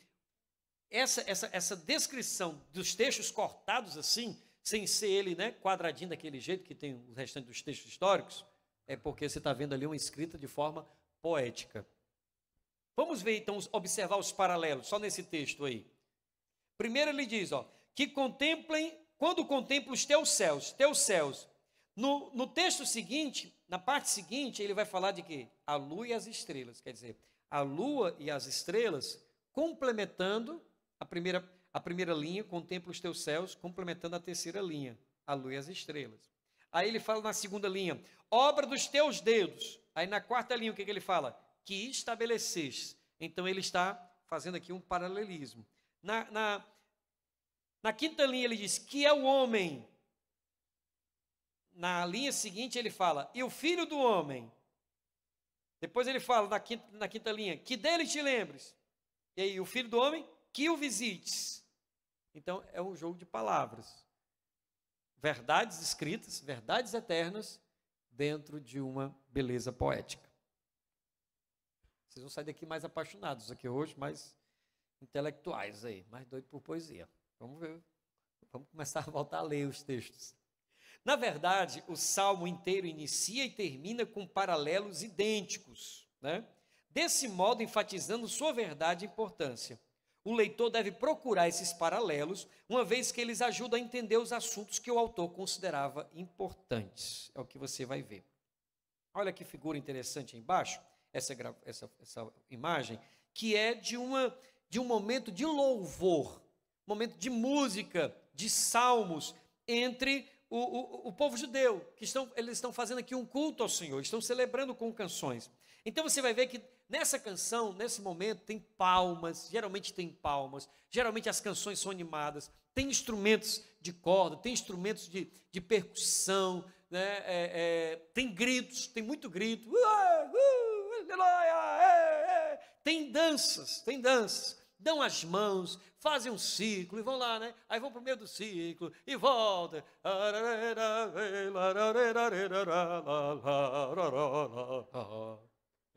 essa, essa, essa descrição dos textos cortados assim, sem ser ele né, quadradinho daquele jeito que tem o restante dos textos históricos, é porque você está vendo ali uma escrita de forma poética. Vamos ver então, observar os paralelos, só nesse texto aí. Primeiro ele diz, ó, que contemplem, quando contemplam os teus céus, teus céus. No, no texto seguinte, na parte seguinte, ele vai falar de quê? A lua e as estrelas, quer dizer, a lua e as estrelas complementando a primeira, a primeira linha contempla os teus céus, complementando a terceira linha, a lua e as estrelas. Aí ele fala na segunda linha, obra dos teus dedos. Aí na quarta linha, o que, que ele fala? Que estabeleceste. Então ele está fazendo aqui um paralelismo. Na, na, na quinta linha, ele diz: que é o homem. Na linha seguinte, ele fala: e o filho do homem. Depois ele fala, na quinta, na quinta linha, que dele te lembres. E aí, o filho do homem? que o visites. Então, é um jogo de palavras. Verdades escritas, verdades eternas, dentro de uma beleza poética. Vocês vão sair daqui mais apaixonados aqui hoje, mais intelectuais aí, mais doido por poesia. Vamos ver. Vamos começar a voltar a ler os textos. Na verdade, o salmo inteiro inicia e termina com paralelos idênticos, né? Desse modo, enfatizando sua verdade e importância. O leitor deve procurar esses paralelos, uma vez que eles ajudam a entender os assuntos que o autor considerava importantes. É o que você vai ver. Olha que figura interessante aí embaixo, essa, essa, essa imagem, que é de, uma, de um momento de louvor, momento de música, de salmos, entre o, o, o povo judeu, que estão, eles estão fazendo aqui um culto ao Senhor, estão celebrando com canções. Então você vai ver que Nessa canção, nesse momento, tem palmas, geralmente tem palmas, geralmente as canções são animadas, tem instrumentos de corda, tem instrumentos de, de percussão, né? É, é, tem gritos, tem muito grito, uh, uh, é, é. tem danças, tem danças, dão as mãos, fazem um ciclo e vão lá, né? Aí vão para o meio do ciclo e volta.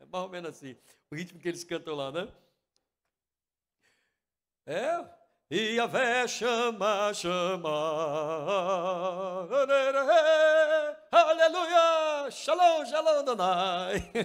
É mais ou menos assim. O ritmo que eles cantam lá, né? É. E a vé chama, chama. Aleluia! Shalom, shalom, Donai.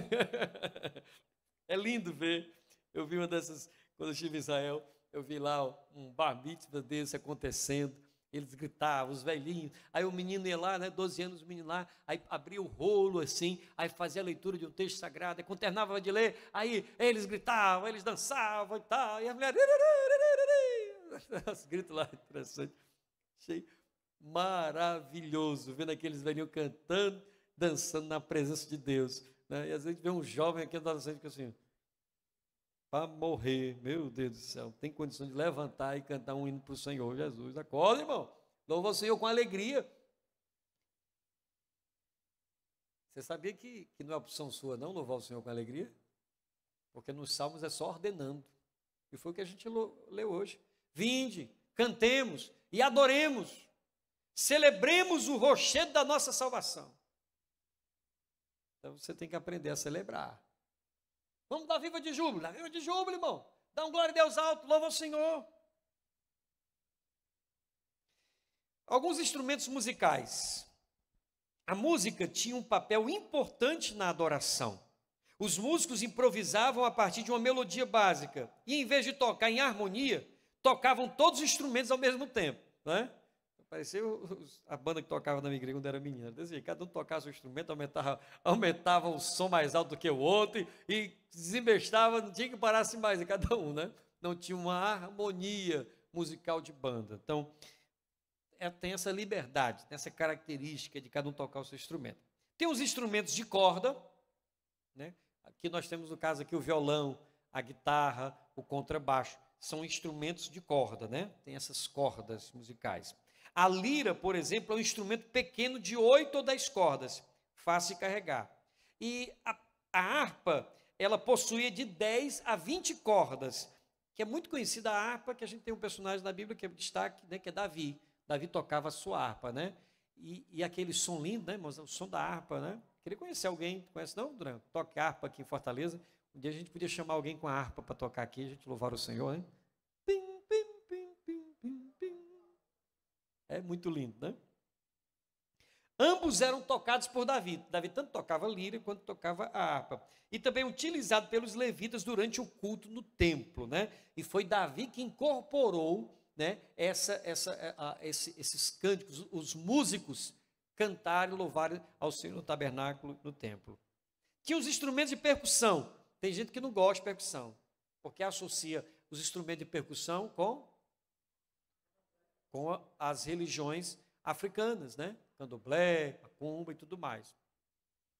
É lindo ver. Eu vi uma dessas, quando eu estive em Israel, eu vi lá um bar mitzvah desse acontecendo eles gritavam, os velhinhos. Aí o menino ia lá, né, 12 anos, o menino lá, aí abria o rolo assim, aí fazia a leitura de um texto sagrado, aí conternava de ler, aí eles gritavam, eles dançavam e tal, e a mulher. Os gritos lá, interessante. Achei maravilhoso, vendo aqueles velhinhos cantando, dançando na presença de Deus. Né? E às vezes vê um jovem aqui adolescente que assim, para morrer. Meu Deus do céu, tem condição de levantar e cantar um hino para o Senhor Jesus. Acorda, irmão. Louva o Senhor com alegria. Você sabia que, que não é opção sua não louvar o Senhor com alegria? Porque nos Salmos é só ordenando. E foi o que a gente leu hoje. Vinde, cantemos e adoremos. Celebremos o rochedo da nossa salvação. Então você tem que aprender a celebrar. Vamos dar viva de júbilo, dar viva de júbilo, irmão. Dá um glória a Deus alto, louva ao Senhor. Alguns instrumentos musicais. A música tinha um papel importante na adoração. Os músicos improvisavam a partir de uma melodia básica e, em vez de tocar em harmonia, tocavam todos os instrumentos ao mesmo tempo. Né? Parecia os, a banda que tocava na minha igreja quando era menina. Desse jeito, cada um tocava seu instrumento, aumentava, aumentava o som mais alto do que o outro e desembestava, não tinha que parasse assim mais em é cada um, né? Não tinha uma harmonia musical de banda. Então, é, tem essa liberdade, tem essa característica de cada um tocar o seu instrumento. Tem os instrumentos de corda, né? Aqui nós temos no caso aqui o violão, a guitarra, o contrabaixo. São instrumentos de corda, né? Tem essas cordas musicais. A lira, por exemplo, é um instrumento pequeno de oito ou dez cordas, fácil de carregar. E a, a harpa, ela possuía de 10 a 20 cordas, que é muito conhecida a harpa, que a gente tem um personagem na Bíblia que é destaque, né, que é Davi. Davi tocava a sua harpa, né? E, e aquele som lindo, né, irmãos? O som da harpa, né? Queria conhecer alguém, conhece não, Duran? Toque harpa aqui em Fortaleza. Um dia a gente podia chamar alguém com a harpa para tocar aqui, a gente louvar o Senhor, né? muito lindo, né? Ambos eram tocados por Davi. Davi tanto tocava lira quanto tocava a harpa. E também utilizado pelos levitas durante o culto no templo, né? E foi Davi que incorporou, né, essa, essa, a, esse, esses cânticos, os músicos cantarem e louvarem ao Senhor no tabernáculo, no templo. Tinha os instrumentos de percussão. Tem gente que não gosta de percussão, porque associa os instrumentos de percussão com com as religiões africanas, né? Candomblé, macumba e tudo mais.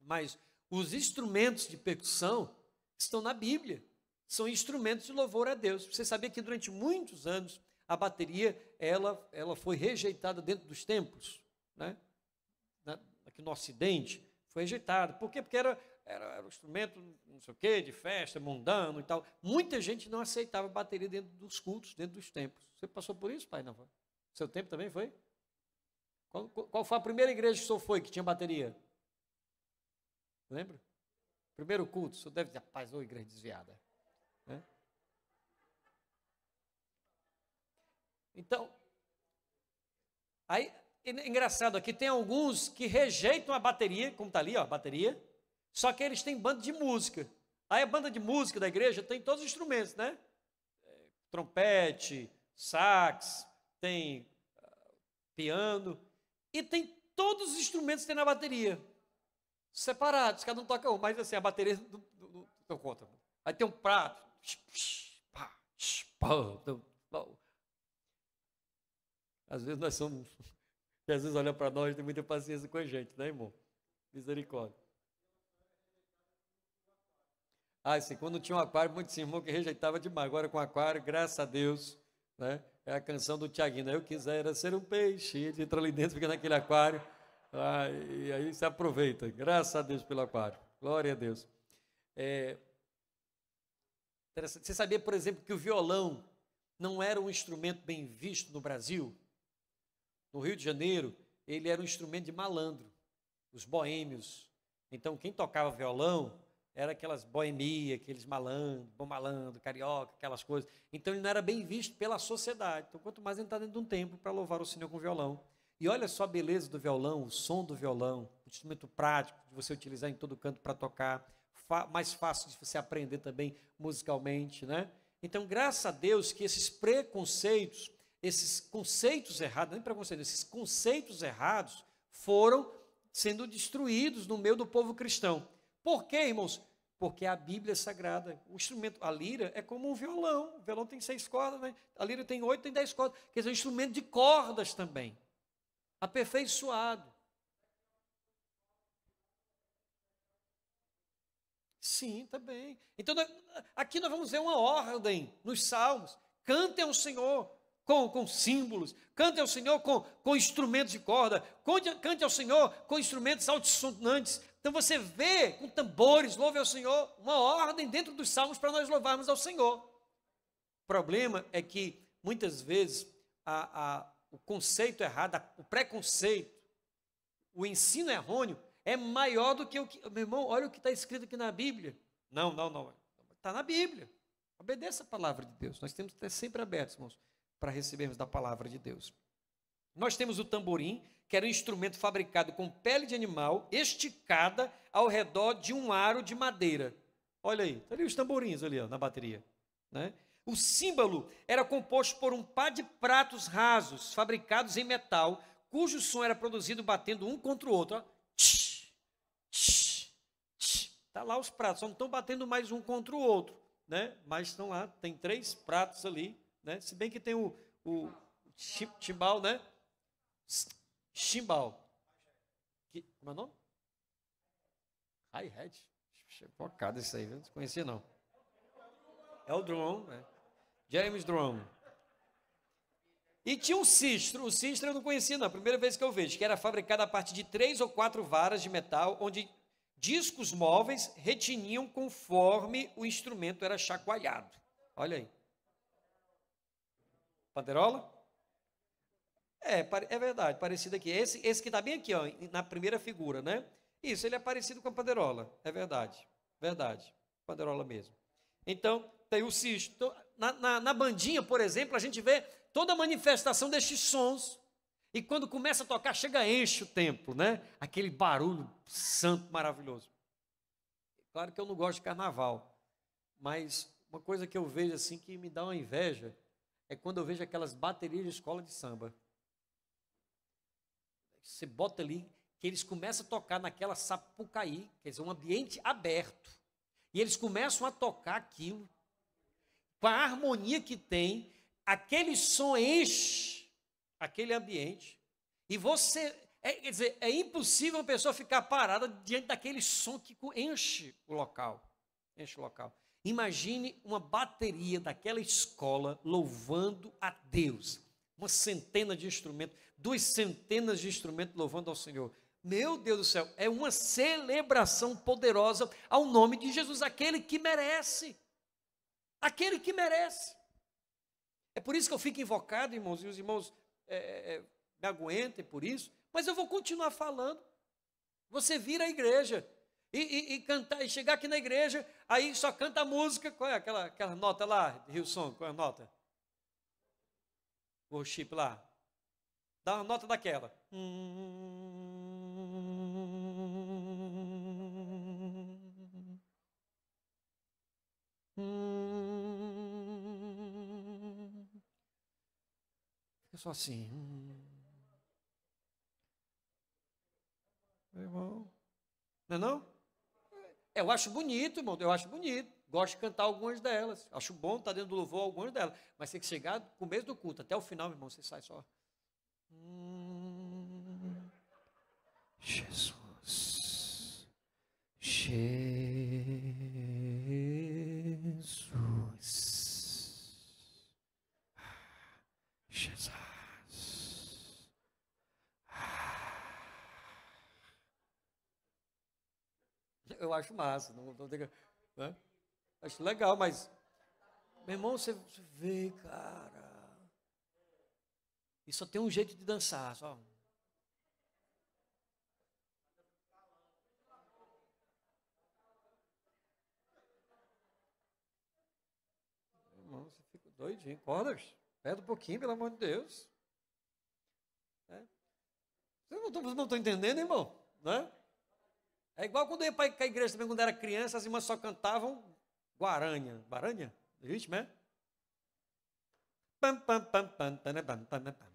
Mas os instrumentos de percussão estão na Bíblia. São instrumentos de louvor a Deus. Você sabia que durante muitos anos a bateria ela, ela foi rejeitada dentro dos templos, né? Na, aqui no Ocidente foi rejeitada. Por quê? Porque era, era, era um instrumento, não sei o quê, de festa, mundano e tal. Muita gente não aceitava bateria dentro dos cultos, dentro dos templos. Você passou por isso, pai? Não? Seu tempo também foi? Qual, qual foi a primeira igreja que o senhor foi que tinha bateria? Lembra? Primeiro culto, o senhor deve dizer, rapaz, ô igreja desviada. Então, aí, engraçado aqui, tem alguns que rejeitam a bateria, como está ali, ó, a bateria, só que eles têm banda de música. Aí a banda de música da igreja tem todos os instrumentos, né? É, trompete, sax, tem ah, piano e tem todos os instrumentos que tem na bateria. Separados, cada um toca um, mas assim, a bateria não, não, não conta. Aí tem um prato. Às vezes nós somos. Jesus olha para nós e tem muita paciência com a gente, né, irmão? Misericórdia. Ah, assim, quando tinha um aquário, muitos irmãos que rejeitava demais. Agora com aquário, graças a Deus, né? É a canção do Tiaguinho, né? Eu quisera ser um peixe, entra ali dentro, fica naquele aquário, ah, e aí se aproveita. Graças a Deus pelo aquário. Glória a Deus. É... Você sabia, por exemplo, que o violão não era um instrumento bem visto no Brasil? No Rio de Janeiro, ele era um instrumento de malandro, os boêmios. Então, quem tocava violão era aquelas boemia, aqueles malandro, bom malandro, carioca, aquelas coisas. Então ele não era bem visto pela sociedade. Então, quanto mais ele está dentro de um templo para louvar o Senhor com violão. E olha só a beleza do violão, o som do violão, um instrumento prático de você utilizar em todo canto para tocar, mais fácil de você aprender também musicalmente, né? Então, graças a Deus que esses preconceitos, esses conceitos errados, é nem preconceitos, esses conceitos errados foram sendo destruídos no meio do povo cristão. Por quê, irmãos? Porque a Bíblia é sagrada. O instrumento, a lira, é como um violão. O violão tem seis cordas, né? A lira tem oito, tem dez cordas. Quer dizer, é um instrumento de cordas também. Aperfeiçoado. Sim, também. Então, aqui nós vamos ver uma ordem nos Salmos. Cantem ao Senhor com, com símbolos, cante ao Senhor com, com instrumentos de corda, cante, cante ao Senhor com instrumentos altissonantes, então você vê com tambores, louve ao Senhor, uma ordem dentro dos salmos para nós louvarmos ao Senhor. O problema é que muitas vezes a, a, o conceito errado, a, o preconceito, o ensino errôneo é maior do que o que. Meu irmão, olha o que está escrito aqui na Bíblia. Não, não, não. Está na Bíblia. Obedeça a palavra de Deus. Nós temos que estar sempre abertos, irmãos, para recebermos da palavra de Deus. Nós temos o tamborim, que era um instrumento fabricado com pele de animal esticada ao redor de um aro de madeira. Olha aí, tá ali os tamborins ali ó, na bateria. Né? O símbolo era composto por um par de pratos rasos fabricados em metal, cujo som era produzido batendo um contra o outro. Está lá os pratos, só não estão batendo mais um contra o outro. Né? Mas estão lá, tem três pratos ali. Né? Se bem que tem o, o né? chimbal. Que, como é o nome? Hi-hat. Focado isso aí, eu não conhecia não. É o drone, né? James Drone. E tinha um cistro. O cistro eu não conhecia, não. A primeira vez que eu vejo, que era fabricado a partir de três ou quatro varas de metal, onde discos móveis retinham conforme o instrumento era chacoalhado. Olha aí. panterola. É, é verdade, parecido aqui. Esse, esse que está bem aqui, ó, na primeira figura, né? Isso, ele é parecido com a panderola. É verdade, verdade. Panderola mesmo. Então, tem o cisto. Então, na, na, na bandinha, por exemplo, a gente vê toda a manifestação destes sons. E quando começa a tocar, chega, enche o templo, né? Aquele barulho santo, maravilhoso. Claro que eu não gosto de carnaval, mas uma coisa que eu vejo assim que me dá uma inveja é quando eu vejo aquelas baterias de escola de samba. Você bota ali que eles começam a tocar naquela sapucaí, quer dizer, um ambiente aberto. E eles começam a tocar aquilo com a harmonia que tem, aquele som enche aquele ambiente. E você, é, quer dizer, é impossível uma pessoa ficar parada diante daquele som que enche o local. Enche o local. Imagine uma bateria daquela escola louvando a Deus. Uma centena de instrumentos duas centenas de instrumentos louvando ao Senhor. Meu Deus do céu, é uma celebração poderosa ao nome de Jesus, aquele que merece. Aquele que merece. É por isso que eu fico invocado, irmãos, e os irmãos é, é, é, me aguentem por isso, mas eu vou continuar falando. Você vira a igreja e, e, e, cantar, e chegar aqui na igreja, aí só canta a música, qual é aquela, aquela nota lá, Rio Som, qual é a nota? O chip lá, Dá uma nota daquela. Fica só assim. Meu irmão. Não é não? Eu acho bonito, irmão. Eu acho bonito. Gosto de cantar algumas delas. Acho bom estar dentro do louvor algumas delas. Mas tem que chegar no começo do culto, até o final, meu irmão, você sai só. Jesus, Jesus, Jesus. Ah. Eu acho massa, não, não tem né? Acho legal, mas meu irmão, você vê, cara só tem um jeito de dançar, só. Irmão, você fica doidinho. Acorda, pede um pouquinho, pelo amor de Deus. É. Vocês não estão entendendo, irmão? Né? É igual quando eu ia para a igreja também, quando era criança, as irmãs só cantavam Guaranha. Guaranha? Ritmo, é? Né? Pam, pam, pam, pam, pam, pam, pam, pam.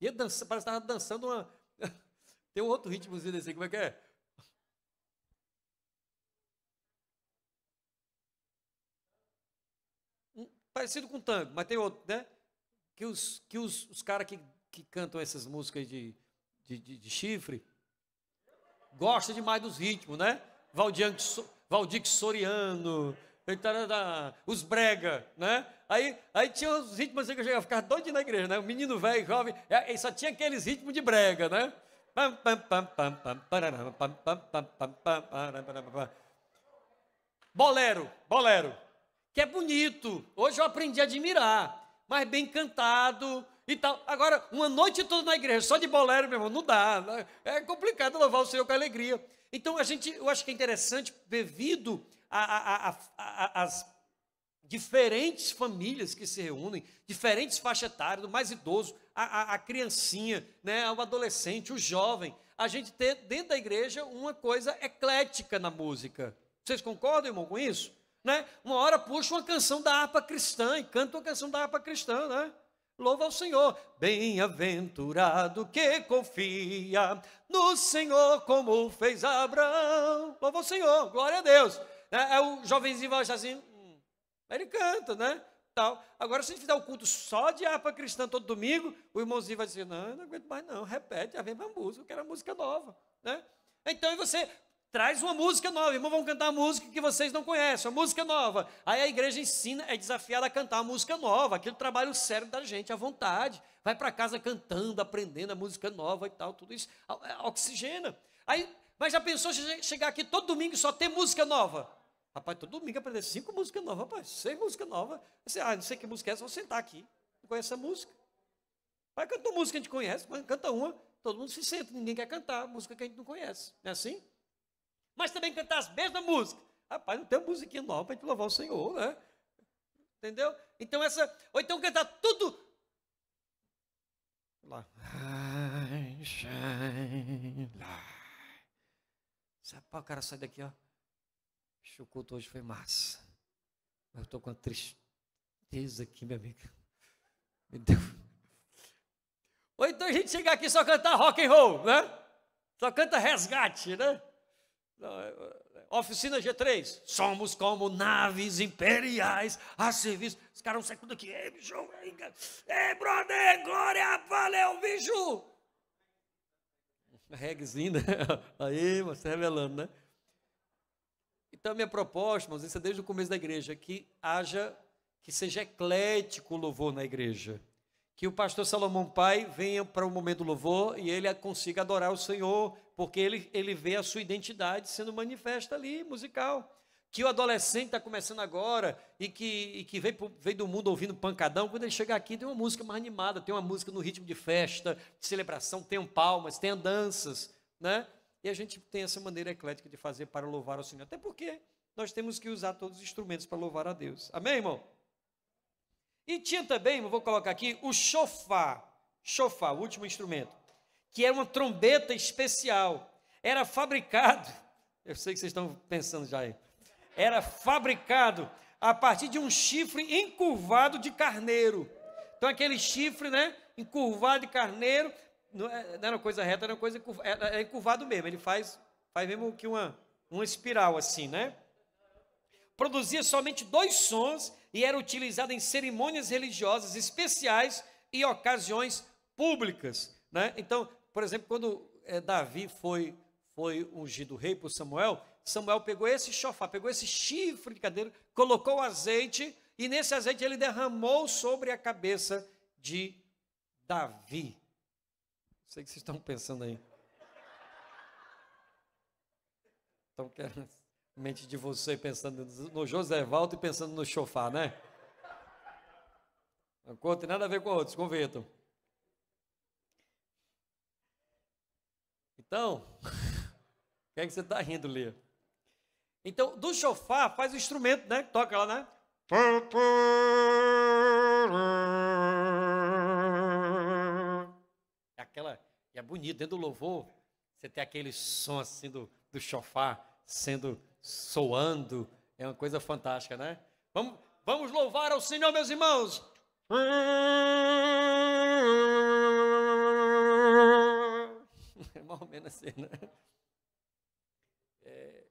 E dança, parece que estava dançando uma. Tem um outro ritmozinho desse, como é que é? Hum, parecido com tango, mas tem outro, né? Que os, que os, os caras que, que cantam essas músicas de, de, de, de chifre gostam demais dos ritmos, né? Valdiante, Valdir Soriano, os brega, né? Aí, aí tinha os ritmos assim que eu chegava, ficava doido na igreja, né? O menino velho, jovem, é, e só tinha aqueles ritmos de brega, né? Bolero, bolero, que é bonito. Hoje eu aprendi a admirar, mas bem cantado e tal. Agora, uma noite toda na igreja, só de bolero, meu irmão, não dá. Né? É complicado louvar o Senhor com alegria. Então a gente, eu acho que é interessante, devido às diferentes famílias que se reúnem, diferentes faixas etárias, do mais idoso, a, a, a, criancinha, né, o adolescente, o jovem, a gente ter dentro da igreja uma coisa eclética na música. Vocês concordam, irmão, com isso? Né? Uma hora puxa uma canção da harpa cristã e canta uma canção da harpa cristã, né? Louva ao Senhor, bem-aventurado que confia no Senhor, como fez Abraão. Louva ao Senhor, glória a Deus. É, é o jovenzinho vai achar assim, hum, ele canta, né? Tal. Agora, se a gente fizer o culto só de harpa cristã todo domingo, o irmãozinho vai dizer: Não, eu não aguento mais, não, repete já vem uma música, eu quero a música nova, né? Então, você Traz uma música nova, irmão, vão cantar música que vocês não conhecem, uma música nova. Aí a igreja ensina, é desafiada a cantar uma música nova, aquilo trabalha o cérebro da gente à vontade. Vai para casa cantando, aprendendo a música nova e tal, tudo isso é, oxigena. Aí, mas já pensou chegar aqui todo domingo e só ter música nova? Rapaz, todo domingo aprender cinco músicas novas, rapaz, seis músicas novas. Você, ah, não sei que música é essa, vou sentar aqui, não conheço a música. Vai cantar música que a gente conhece, canta uma, todo mundo se senta, ninguém quer cantar, música que a gente não conhece. Não é assim? mas também cantar as mesmas músicas. Rapaz, não tem uma musiquinha nova para a gente louvar o Senhor, né? Entendeu? Então essa. Ou então cantar tudo. Lá. Sabe para é o cara sai daqui, ó. O culto hoje foi massa. Mas eu estou com uma tristeza aqui, minha amiga. Me deu. Ou então a gente chegar aqui e só cantar rock and roll, né? Só canta resgate, né? É, é, oficina G3, somos como naves imperiais a serviço. Os caras não saem aqui, Ei, bicho, ei, brother, glória, valeu, bicho. Regzinho, né? Aí, você revelando, né? Então, minha proposta, mas isso é desde o começo da igreja, é que haja, que seja eclético o louvor na igreja que o pastor Salomão Pai venha para o momento do louvor e ele consiga adorar o Senhor, porque ele, ele vê a sua identidade sendo manifesta ali, musical. Que o adolescente está começando agora e que, e que veio, do mundo ouvindo pancadão, quando ele chegar aqui tem uma música mais animada, tem uma música no ritmo de festa, de celebração, tem um palmas, tem danças, né? E a gente tem essa maneira eclética de fazer para louvar o Senhor. Até porque nós temos que usar todos os instrumentos para louvar a Deus. Amém, irmão? E tinha também, vou colocar aqui, o chofá, chofá, o último instrumento, que era uma trombeta especial. Era fabricado, eu sei que vocês estão pensando já aí, era fabricado a partir de um chifre encurvado de carneiro. Então aquele chifre, né, encurvado de carneiro, não é, era coisa reta, era coisa era é, é encurvado mesmo. Ele faz, faz mesmo que uma, uma espiral assim, né? Produzia somente dois sons e era utilizada em cerimônias religiosas especiais e ocasiões públicas. Né? Então, por exemplo, quando é, Davi foi, foi ungido rei por Samuel, Samuel pegou esse chofar, pegou esse chifre de cadeira, colocou azeite e nesse azeite ele derramou sobre a cabeça de Davi. Sei que vocês estão pensando aí. Estão querendo. Mente de você pensando no José Valdo e pensando no chofar, né? Não conto tem nada a ver com outros, outra, Então, o que é que você está rindo, Lia? Então, do chofar faz o instrumento, né? Toca lá, né? É aquela, e é bonito, dentro do louvor, você tem aquele som assim do, do chofar sendo soando. É uma coisa fantástica, né? Vamos, vamos louvar ao Senhor, meus irmãos. É mais ou menos assim, né? É.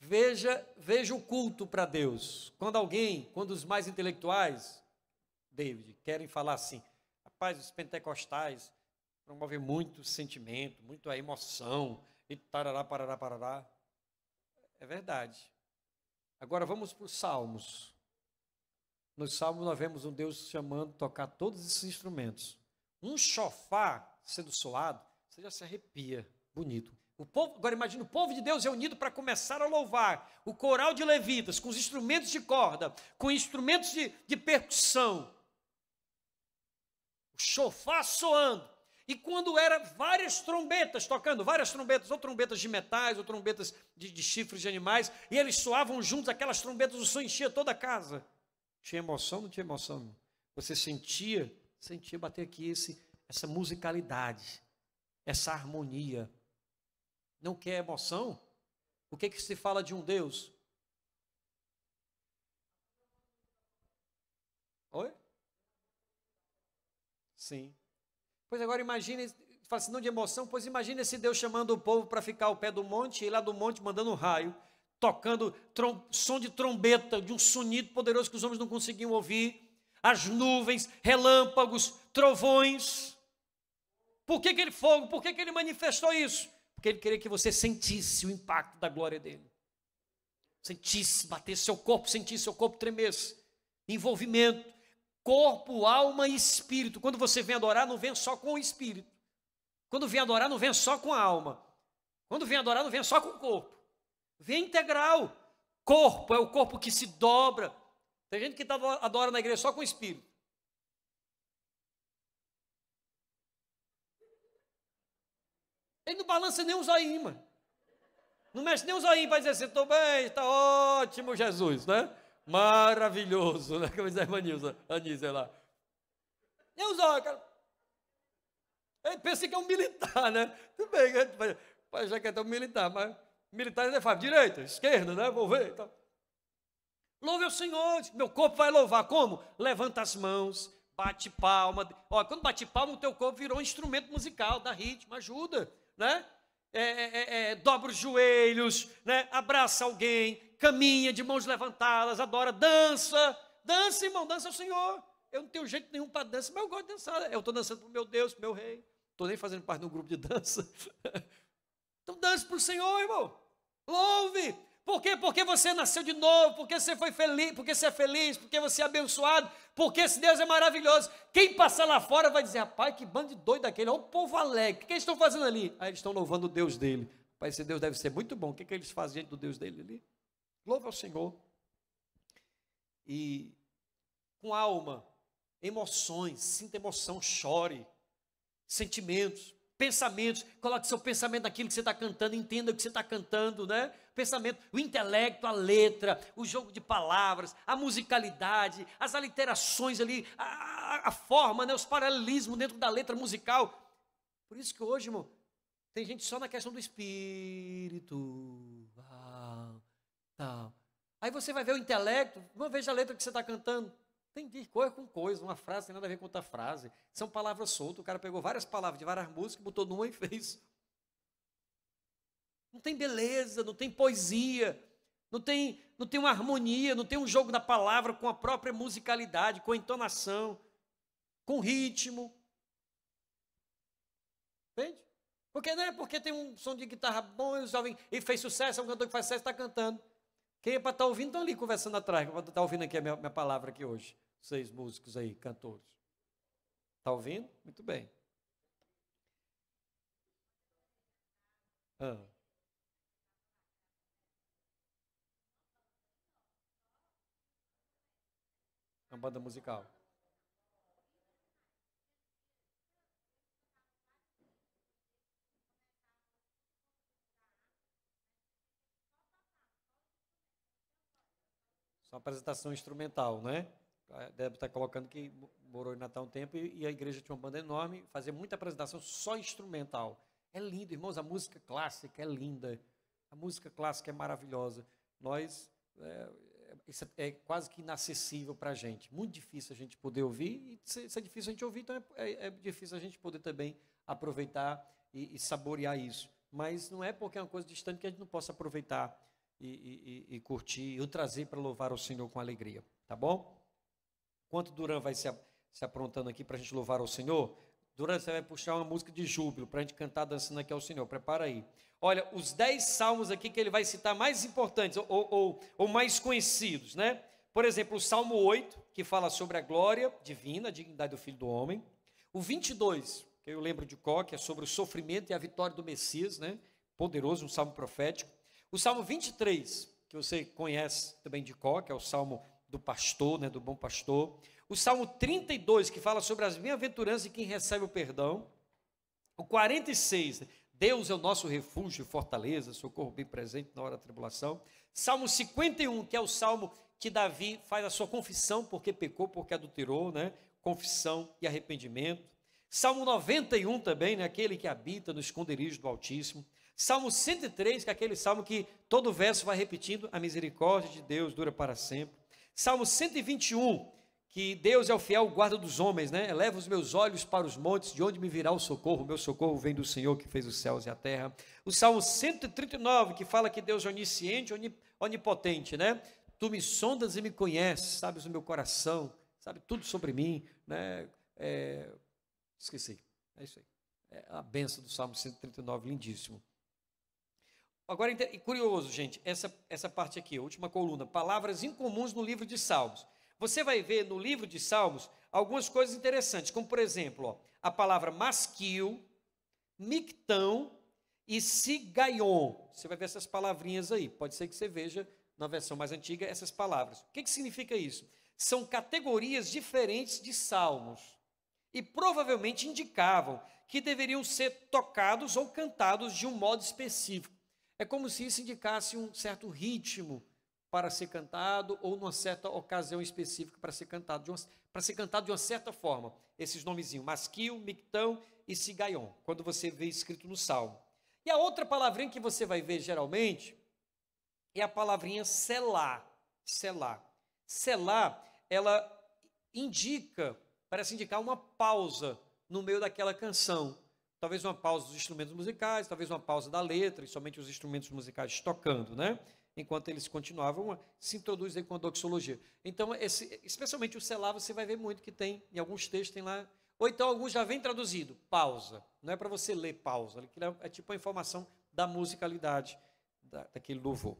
Veja, veja o culto para Deus. Quando alguém, quando os mais intelectuais, David, querem falar assim, rapaz, os pentecostais promovem muito sentimento, muito a emoção, e tarará, parará, parará. É verdade. Agora vamos para os Salmos. Nos Salmos nós vemos um Deus chamando tocar todos esses instrumentos. Um chofá sendo soado, você já se arrepia. Bonito. O povo, agora imagina o povo de Deus reunido para começar a louvar. O coral de levitas, com os instrumentos de corda, com instrumentos de, de percussão. O chofá soando. E quando era várias trombetas tocando, várias trombetas, ou trombetas de metais, ou trombetas de, de chifres de animais, e eles soavam juntos, aquelas trombetas, o som enchia toda a casa. Tinha emoção, não tinha emoção? Você sentia, sentia bater aqui esse, essa musicalidade, essa harmonia. Não quer emoção? O que, é que se fala de um Deus? Oi? Sim. Pois agora imagine, fala assim, não de emoção, pois imagine esse Deus chamando o povo para ficar ao pé do monte, e lá do monte mandando um raio, tocando trom, som de trombeta, de um sonido poderoso que os homens não conseguiam ouvir, as nuvens, relâmpagos, trovões. Por que aquele fogo? Por que, que ele manifestou isso? Porque ele queria que você sentisse o impacto da glória dele. Sentisse, batesse seu corpo, sentisse seu corpo tremer Envolvimento corpo, alma e espírito. Quando você vem adorar, não vem só com o espírito. Quando vem adorar, não vem só com a alma. Quando vem adorar, não vem só com o corpo. Vem integral. Corpo é o corpo que se dobra. Tem gente que adora na igreja só com o espírito. Ele não balança nem o mano. Não mexe nem o zaíma para dizer assim, estou bem, está ótimo, Jesus, né? Maravilhoso, né? Como diz a irmã Nilza, Anísia lá. Nilza, cara. Ele pensa que é um militar, né? Tudo bem, né? pode achar que é até um militar, mas militar ainda é faz direita, esquerda, né? Vou ver. Então. Louve o Senhor, meu corpo vai louvar. Como? Levanta as mãos, bate palma. Ó, quando bate palma, o teu corpo virou um instrumento musical, dá ritmo, ajuda, né? É, é, é, é dobra os joelhos, né? abraça alguém, caminha de mãos levantadas, adora, dança. Dança, irmão, dança ao Senhor. Eu não tenho jeito nenhum para dançar, mas eu gosto de dançar. Eu estou dançando para o meu Deus, para o meu rei. Estou nem fazendo parte de um grupo de dança. então dance para o Senhor, irmão. Louve. Por quê? Porque você nasceu de novo, porque você foi feliz, porque você é feliz, porque você é abençoado, porque esse Deus é maravilhoso. Quem passar lá fora vai dizer, rapaz, que bando de doido aquele, olha o povo alegre, o que eles estão fazendo ali? Aí eles estão louvando o Deus dele. Rapaz, esse Deus deve ser muito bom. O que, que eles fazem do Deus dele ali? Louva ao Senhor. E com alma, emoções, sinta emoção, chore, sentimentos, pensamentos, coloque seu pensamento naquilo que você está cantando, entenda o que você está cantando, né? Pensamento, o intelecto, a letra, o jogo de palavras, a musicalidade, as aliterações ali, a, a forma, né? os paralelismos dentro da letra musical. Por isso que hoje, irmão, tem gente só na questão do espírito. Aí você vai ver o intelecto, não veja a letra que você está cantando. Tem de coisa com coisa, uma frase tem nada a ver com outra frase. São palavras soltas, o cara pegou várias palavras de várias músicas, botou numa e fez. Não tem beleza, não tem poesia, não tem, não tem uma harmonia, não tem um jogo da palavra com a própria musicalidade, com a entonação, com ritmo. Entende? Porque não é porque tem um som de guitarra bom e o jovem e fez sucesso, é um cantor que faz sucesso está cantando. Quem é para estar tá ouvindo estão tá ali conversando atrás, Está é ouvindo aqui a minha, minha palavra aqui hoje. Seis músicos aí, cantores. Está ouvindo? Muito bem. Ah. É uma banda musical. Só uma apresentação instrumental, né? Deve estar tá colocando que morou em Natal um tempo e a igreja tinha uma banda enorme, fazia muita apresentação só instrumental. É lindo, irmãos, a música clássica é linda. A música clássica é maravilhosa. Nós, é, é isso é quase que inacessível para a gente. Muito difícil a gente poder ouvir, e se, é difícil a gente ouvir, então é, é, é difícil a gente poder também aproveitar e, e, saborear isso. Mas não é porque é uma coisa distante que a gente não possa aproveitar e, e, e curtir, eu trazer para louvar o Senhor com alegria, tá bom? Enquanto Duran vai se, se aprontando aqui para a gente louvar ao Senhor, Duran, você vai puxar uma música de júbilo para a gente cantar dançando aqui ao Senhor, prepara aí. Olha, os dez salmos aqui que ele vai citar mais importantes ou, ou, ou mais conhecidos, né? Por exemplo, o Salmo 8, que fala sobre a glória divina, a dignidade do Filho do Homem. O 22, que eu lembro de que é sobre o sofrimento e a vitória do Messias, né? Poderoso, um salmo profético. O Salmo 23, que você conhece também de cor, que é o Salmo do pastor, né, do bom pastor. O Salmo 32, que fala sobre as bem-aventuranças e quem recebe o perdão. O 46, né, Deus é o nosso refúgio, e fortaleza, socorro bem presente na hora da tribulação. Salmo 51, que é o salmo que Davi faz a sua confissão porque pecou, porque adulterou, né? Confissão e arrependimento. Salmo 91 também, né? aquele que habita no esconderijo do Altíssimo. Salmo 103, que é aquele salmo que todo verso vai repetindo, a misericórdia de Deus dura para sempre. Salmo 121, que Deus é o fiel guarda dos homens, né? Eleva os meus olhos para os montes, de onde me virá o socorro? meu socorro vem do Senhor que fez os céus e a terra. O Salmo 139, que fala que Deus é onisciente, onipotente, né? Tu me sondas e me conheces, sabes o meu coração, sabe tudo sobre mim, né? É... Esqueci, é isso aí. É a benção do Salmo 139, lindíssimo. Agora, curioso, gente, essa, essa parte aqui, a última coluna, palavras incomuns no livro de Salmos. Você vai ver no livro de Salmos algumas coisas interessantes, como, por exemplo, ó, a palavra masquil, mictão e sigaion. Você vai ver essas palavrinhas aí. Pode ser que você veja na versão mais antiga essas palavras. O que, que significa isso? São categorias diferentes de salmos e provavelmente indicavam que deveriam ser tocados ou cantados de um modo específico. É como se isso indicasse um certo ritmo para ser cantado ou numa certa ocasião específica para ser cantado, uma, para ser cantado de uma certa forma. Esses nomezinhos, masquil, mictão e sigaion, quando você vê escrito no salmo. E a outra palavrinha que você vai ver geralmente é a palavrinha Selá. Selá. Selá. ela indica, parece indicar uma pausa no meio daquela canção talvez uma pausa dos instrumentos musicais, talvez uma pausa da letra, e somente os instrumentos musicais tocando, né? Enquanto eles continuavam, se introduzem com a doxologia. Então, esse, especialmente o selar, você vai ver muito que tem, em alguns textos tem lá. Ou então alguns já vem traduzido, pausa. Não é para você ler pausa, é, é tipo a informação da musicalidade da, daquele louvor.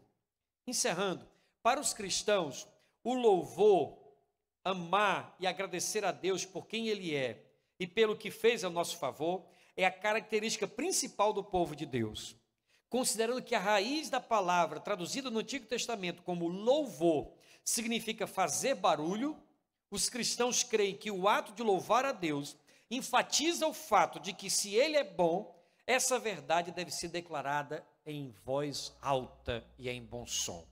Encerrando, para os cristãos, o louvor, amar e agradecer a Deus por quem Ele é e pelo que fez ao nosso favor, é a característica principal do povo de Deus. Considerando que a raiz da palavra, traduzida no Antigo Testamento como louvor, significa fazer barulho, os cristãos creem que o ato de louvar a Deus enfatiza o fato de que se ele é bom, essa verdade deve ser declarada em voz alta e em bom som.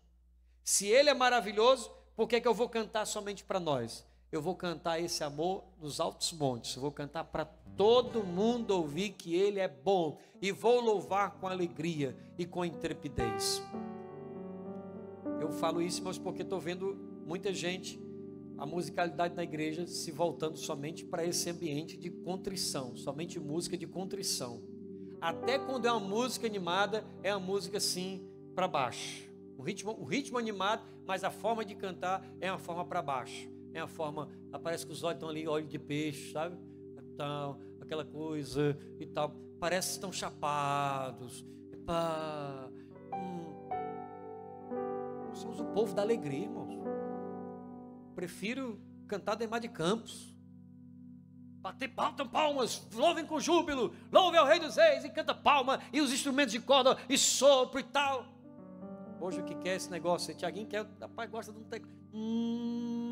Se ele é maravilhoso, por que, é que eu vou cantar somente para nós? Eu vou cantar esse amor nos altos montes. Eu vou cantar para todo mundo ouvir que Ele é bom. E vou louvar com alegria e com intrepidez. Eu falo isso, mas porque estou vendo muita gente, a musicalidade na igreja, se voltando somente para esse ambiente de contrição somente música de contrição. Até quando é uma música animada, é uma música assim para baixo. O ritmo, o ritmo animado, mas a forma de cantar é uma forma para baixo é a forma, parece que os olhos estão ali, olho de peixe, sabe? Então aquela coisa e tal. Parece que estão chapados. Epá, hum. Somos o povo da alegria, irmãos. Prefiro cantar Demar de Campos. Bater palmas, palmas, louvem com júbilo, louve ao Rei dos Reis e canta palma, e os instrumentos de corda, e sopro e tal. Hoje o que quer esse negócio? Tiaguinho quer, rapaz, gosta de um teclado. Hum.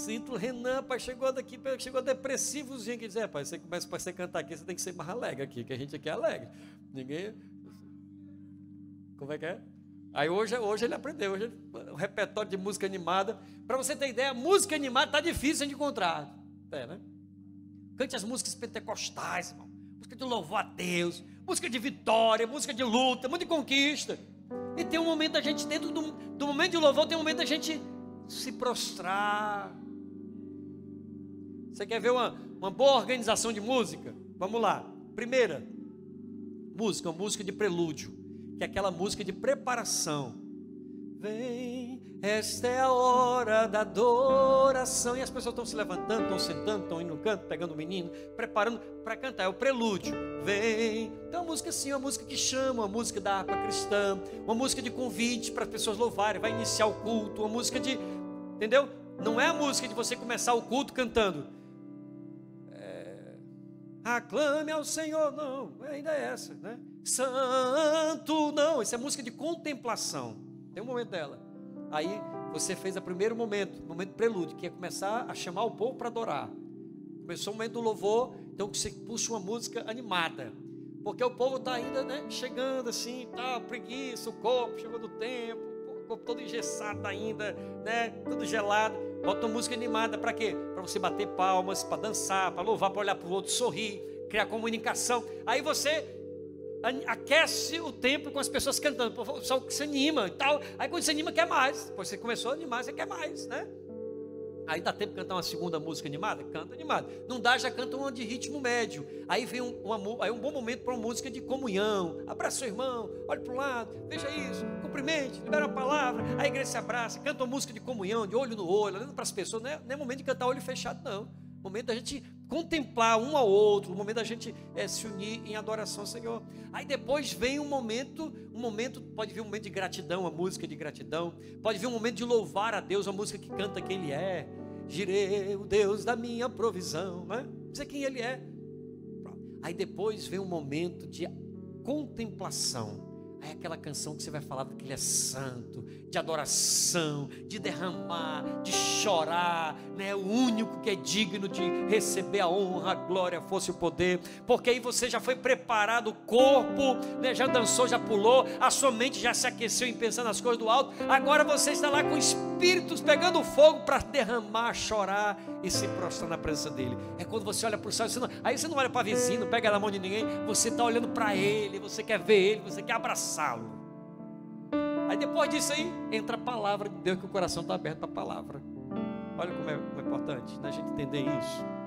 Sinto, Renan, pai, chegou daqui, chegou depressivozinho, que dizer é, pai, você começa para você cantar aqui, você tem que ser mais alegre aqui, que a gente aqui é alegre. Ninguém. Como é que é? Aí hoje, hoje ele aprendeu, hoje o repertório de música animada. Para você ter ideia, música animada está difícil de encontrar. É, né? Cante as músicas pentecostais, irmão. Música de louvor a Deus, música de vitória, música de luta, música de conquista. E tem um momento da gente, dentro do, do momento de louvor, tem um momento da gente se prostrar, você quer ver uma, uma boa organização de música? Vamos lá. Primeira, música, uma música de prelúdio, que é aquela música de preparação. Vem, esta é a hora da adoração. E as pessoas estão se levantando, estão sentando, estão indo no canto, pegando o menino, preparando para cantar. É o prelúdio. Vem. Então, uma música assim, uma música que chama, uma música da harpa cristã, uma música de convite para as pessoas louvarem. Vai iniciar o culto, uma música de. Entendeu? Não é a música de você começar o culto cantando. Aclame ao Senhor, não, ainda é essa, né? Santo, não, isso é música de contemplação. Tem um momento dela. Aí você fez o primeiro momento, o momento prelúdio, que é começar a chamar o povo para adorar. Começou o momento do louvor, então você puxa uma música animada. Porque o povo está ainda né, chegando assim, tá, preguiça, o corpo chegou do tempo, o corpo todo engessado ainda, né, Tudo gelado. Bota uma música animada para quê? Para você bater palmas, para dançar, para louvar, para olhar para o outro, sorrir, criar comunicação. Aí você aquece o tempo com as pessoas cantando, só que se anima e tal. Aí quando se anima, quer mais. Depois você começou a animar, você quer mais, né? Aí dá tempo de cantar uma segunda música animada? Canta animada. Não dá, já canta uma de ritmo médio. Aí vem um, uma, aí um bom momento para uma música de comunhão. Abraça seu irmão, olhe para o lado, veja isso, cumprimente, libera a palavra. A igreja se abraça, canta uma música de comunhão, de olho no olho, olhando para as pessoas. Não é, não é momento de cantar olho fechado, não. Momento da gente contemplar um ao outro, o momento da gente é, se unir em adoração ao Senhor. Aí depois vem um momento, um momento, pode vir um momento de gratidão, a música de gratidão, pode vir um momento de louvar a Deus, a música que canta quem Ele é. Girei o Deus da minha provisão, né? Dizer quem Ele é. Aí depois vem um momento de contemplação é aquela canção que você vai falar que ele é santo, de adoração, de derramar, de chorar, né? O único que é digno de receber a honra, a glória, a força e o poder. Porque aí você já foi preparado o corpo, né? Já dançou, já pulou, a sua mente já se aqueceu em pensar nas coisas do alto. Agora você está lá com espíritos pegando fogo para derramar, chorar e se prostrar na presença dele. É quando você olha para o céu, você não, aí você não olha para vizinho, não pega na mão de ninguém, você está olhando para ele, você quer ver ele, você quer abraçar abraçá-lo. Aí depois disso aí, entra a palavra de Deus, que o coração está aberto para a palavra. Olha como é, como é importante né, a gente entender isso.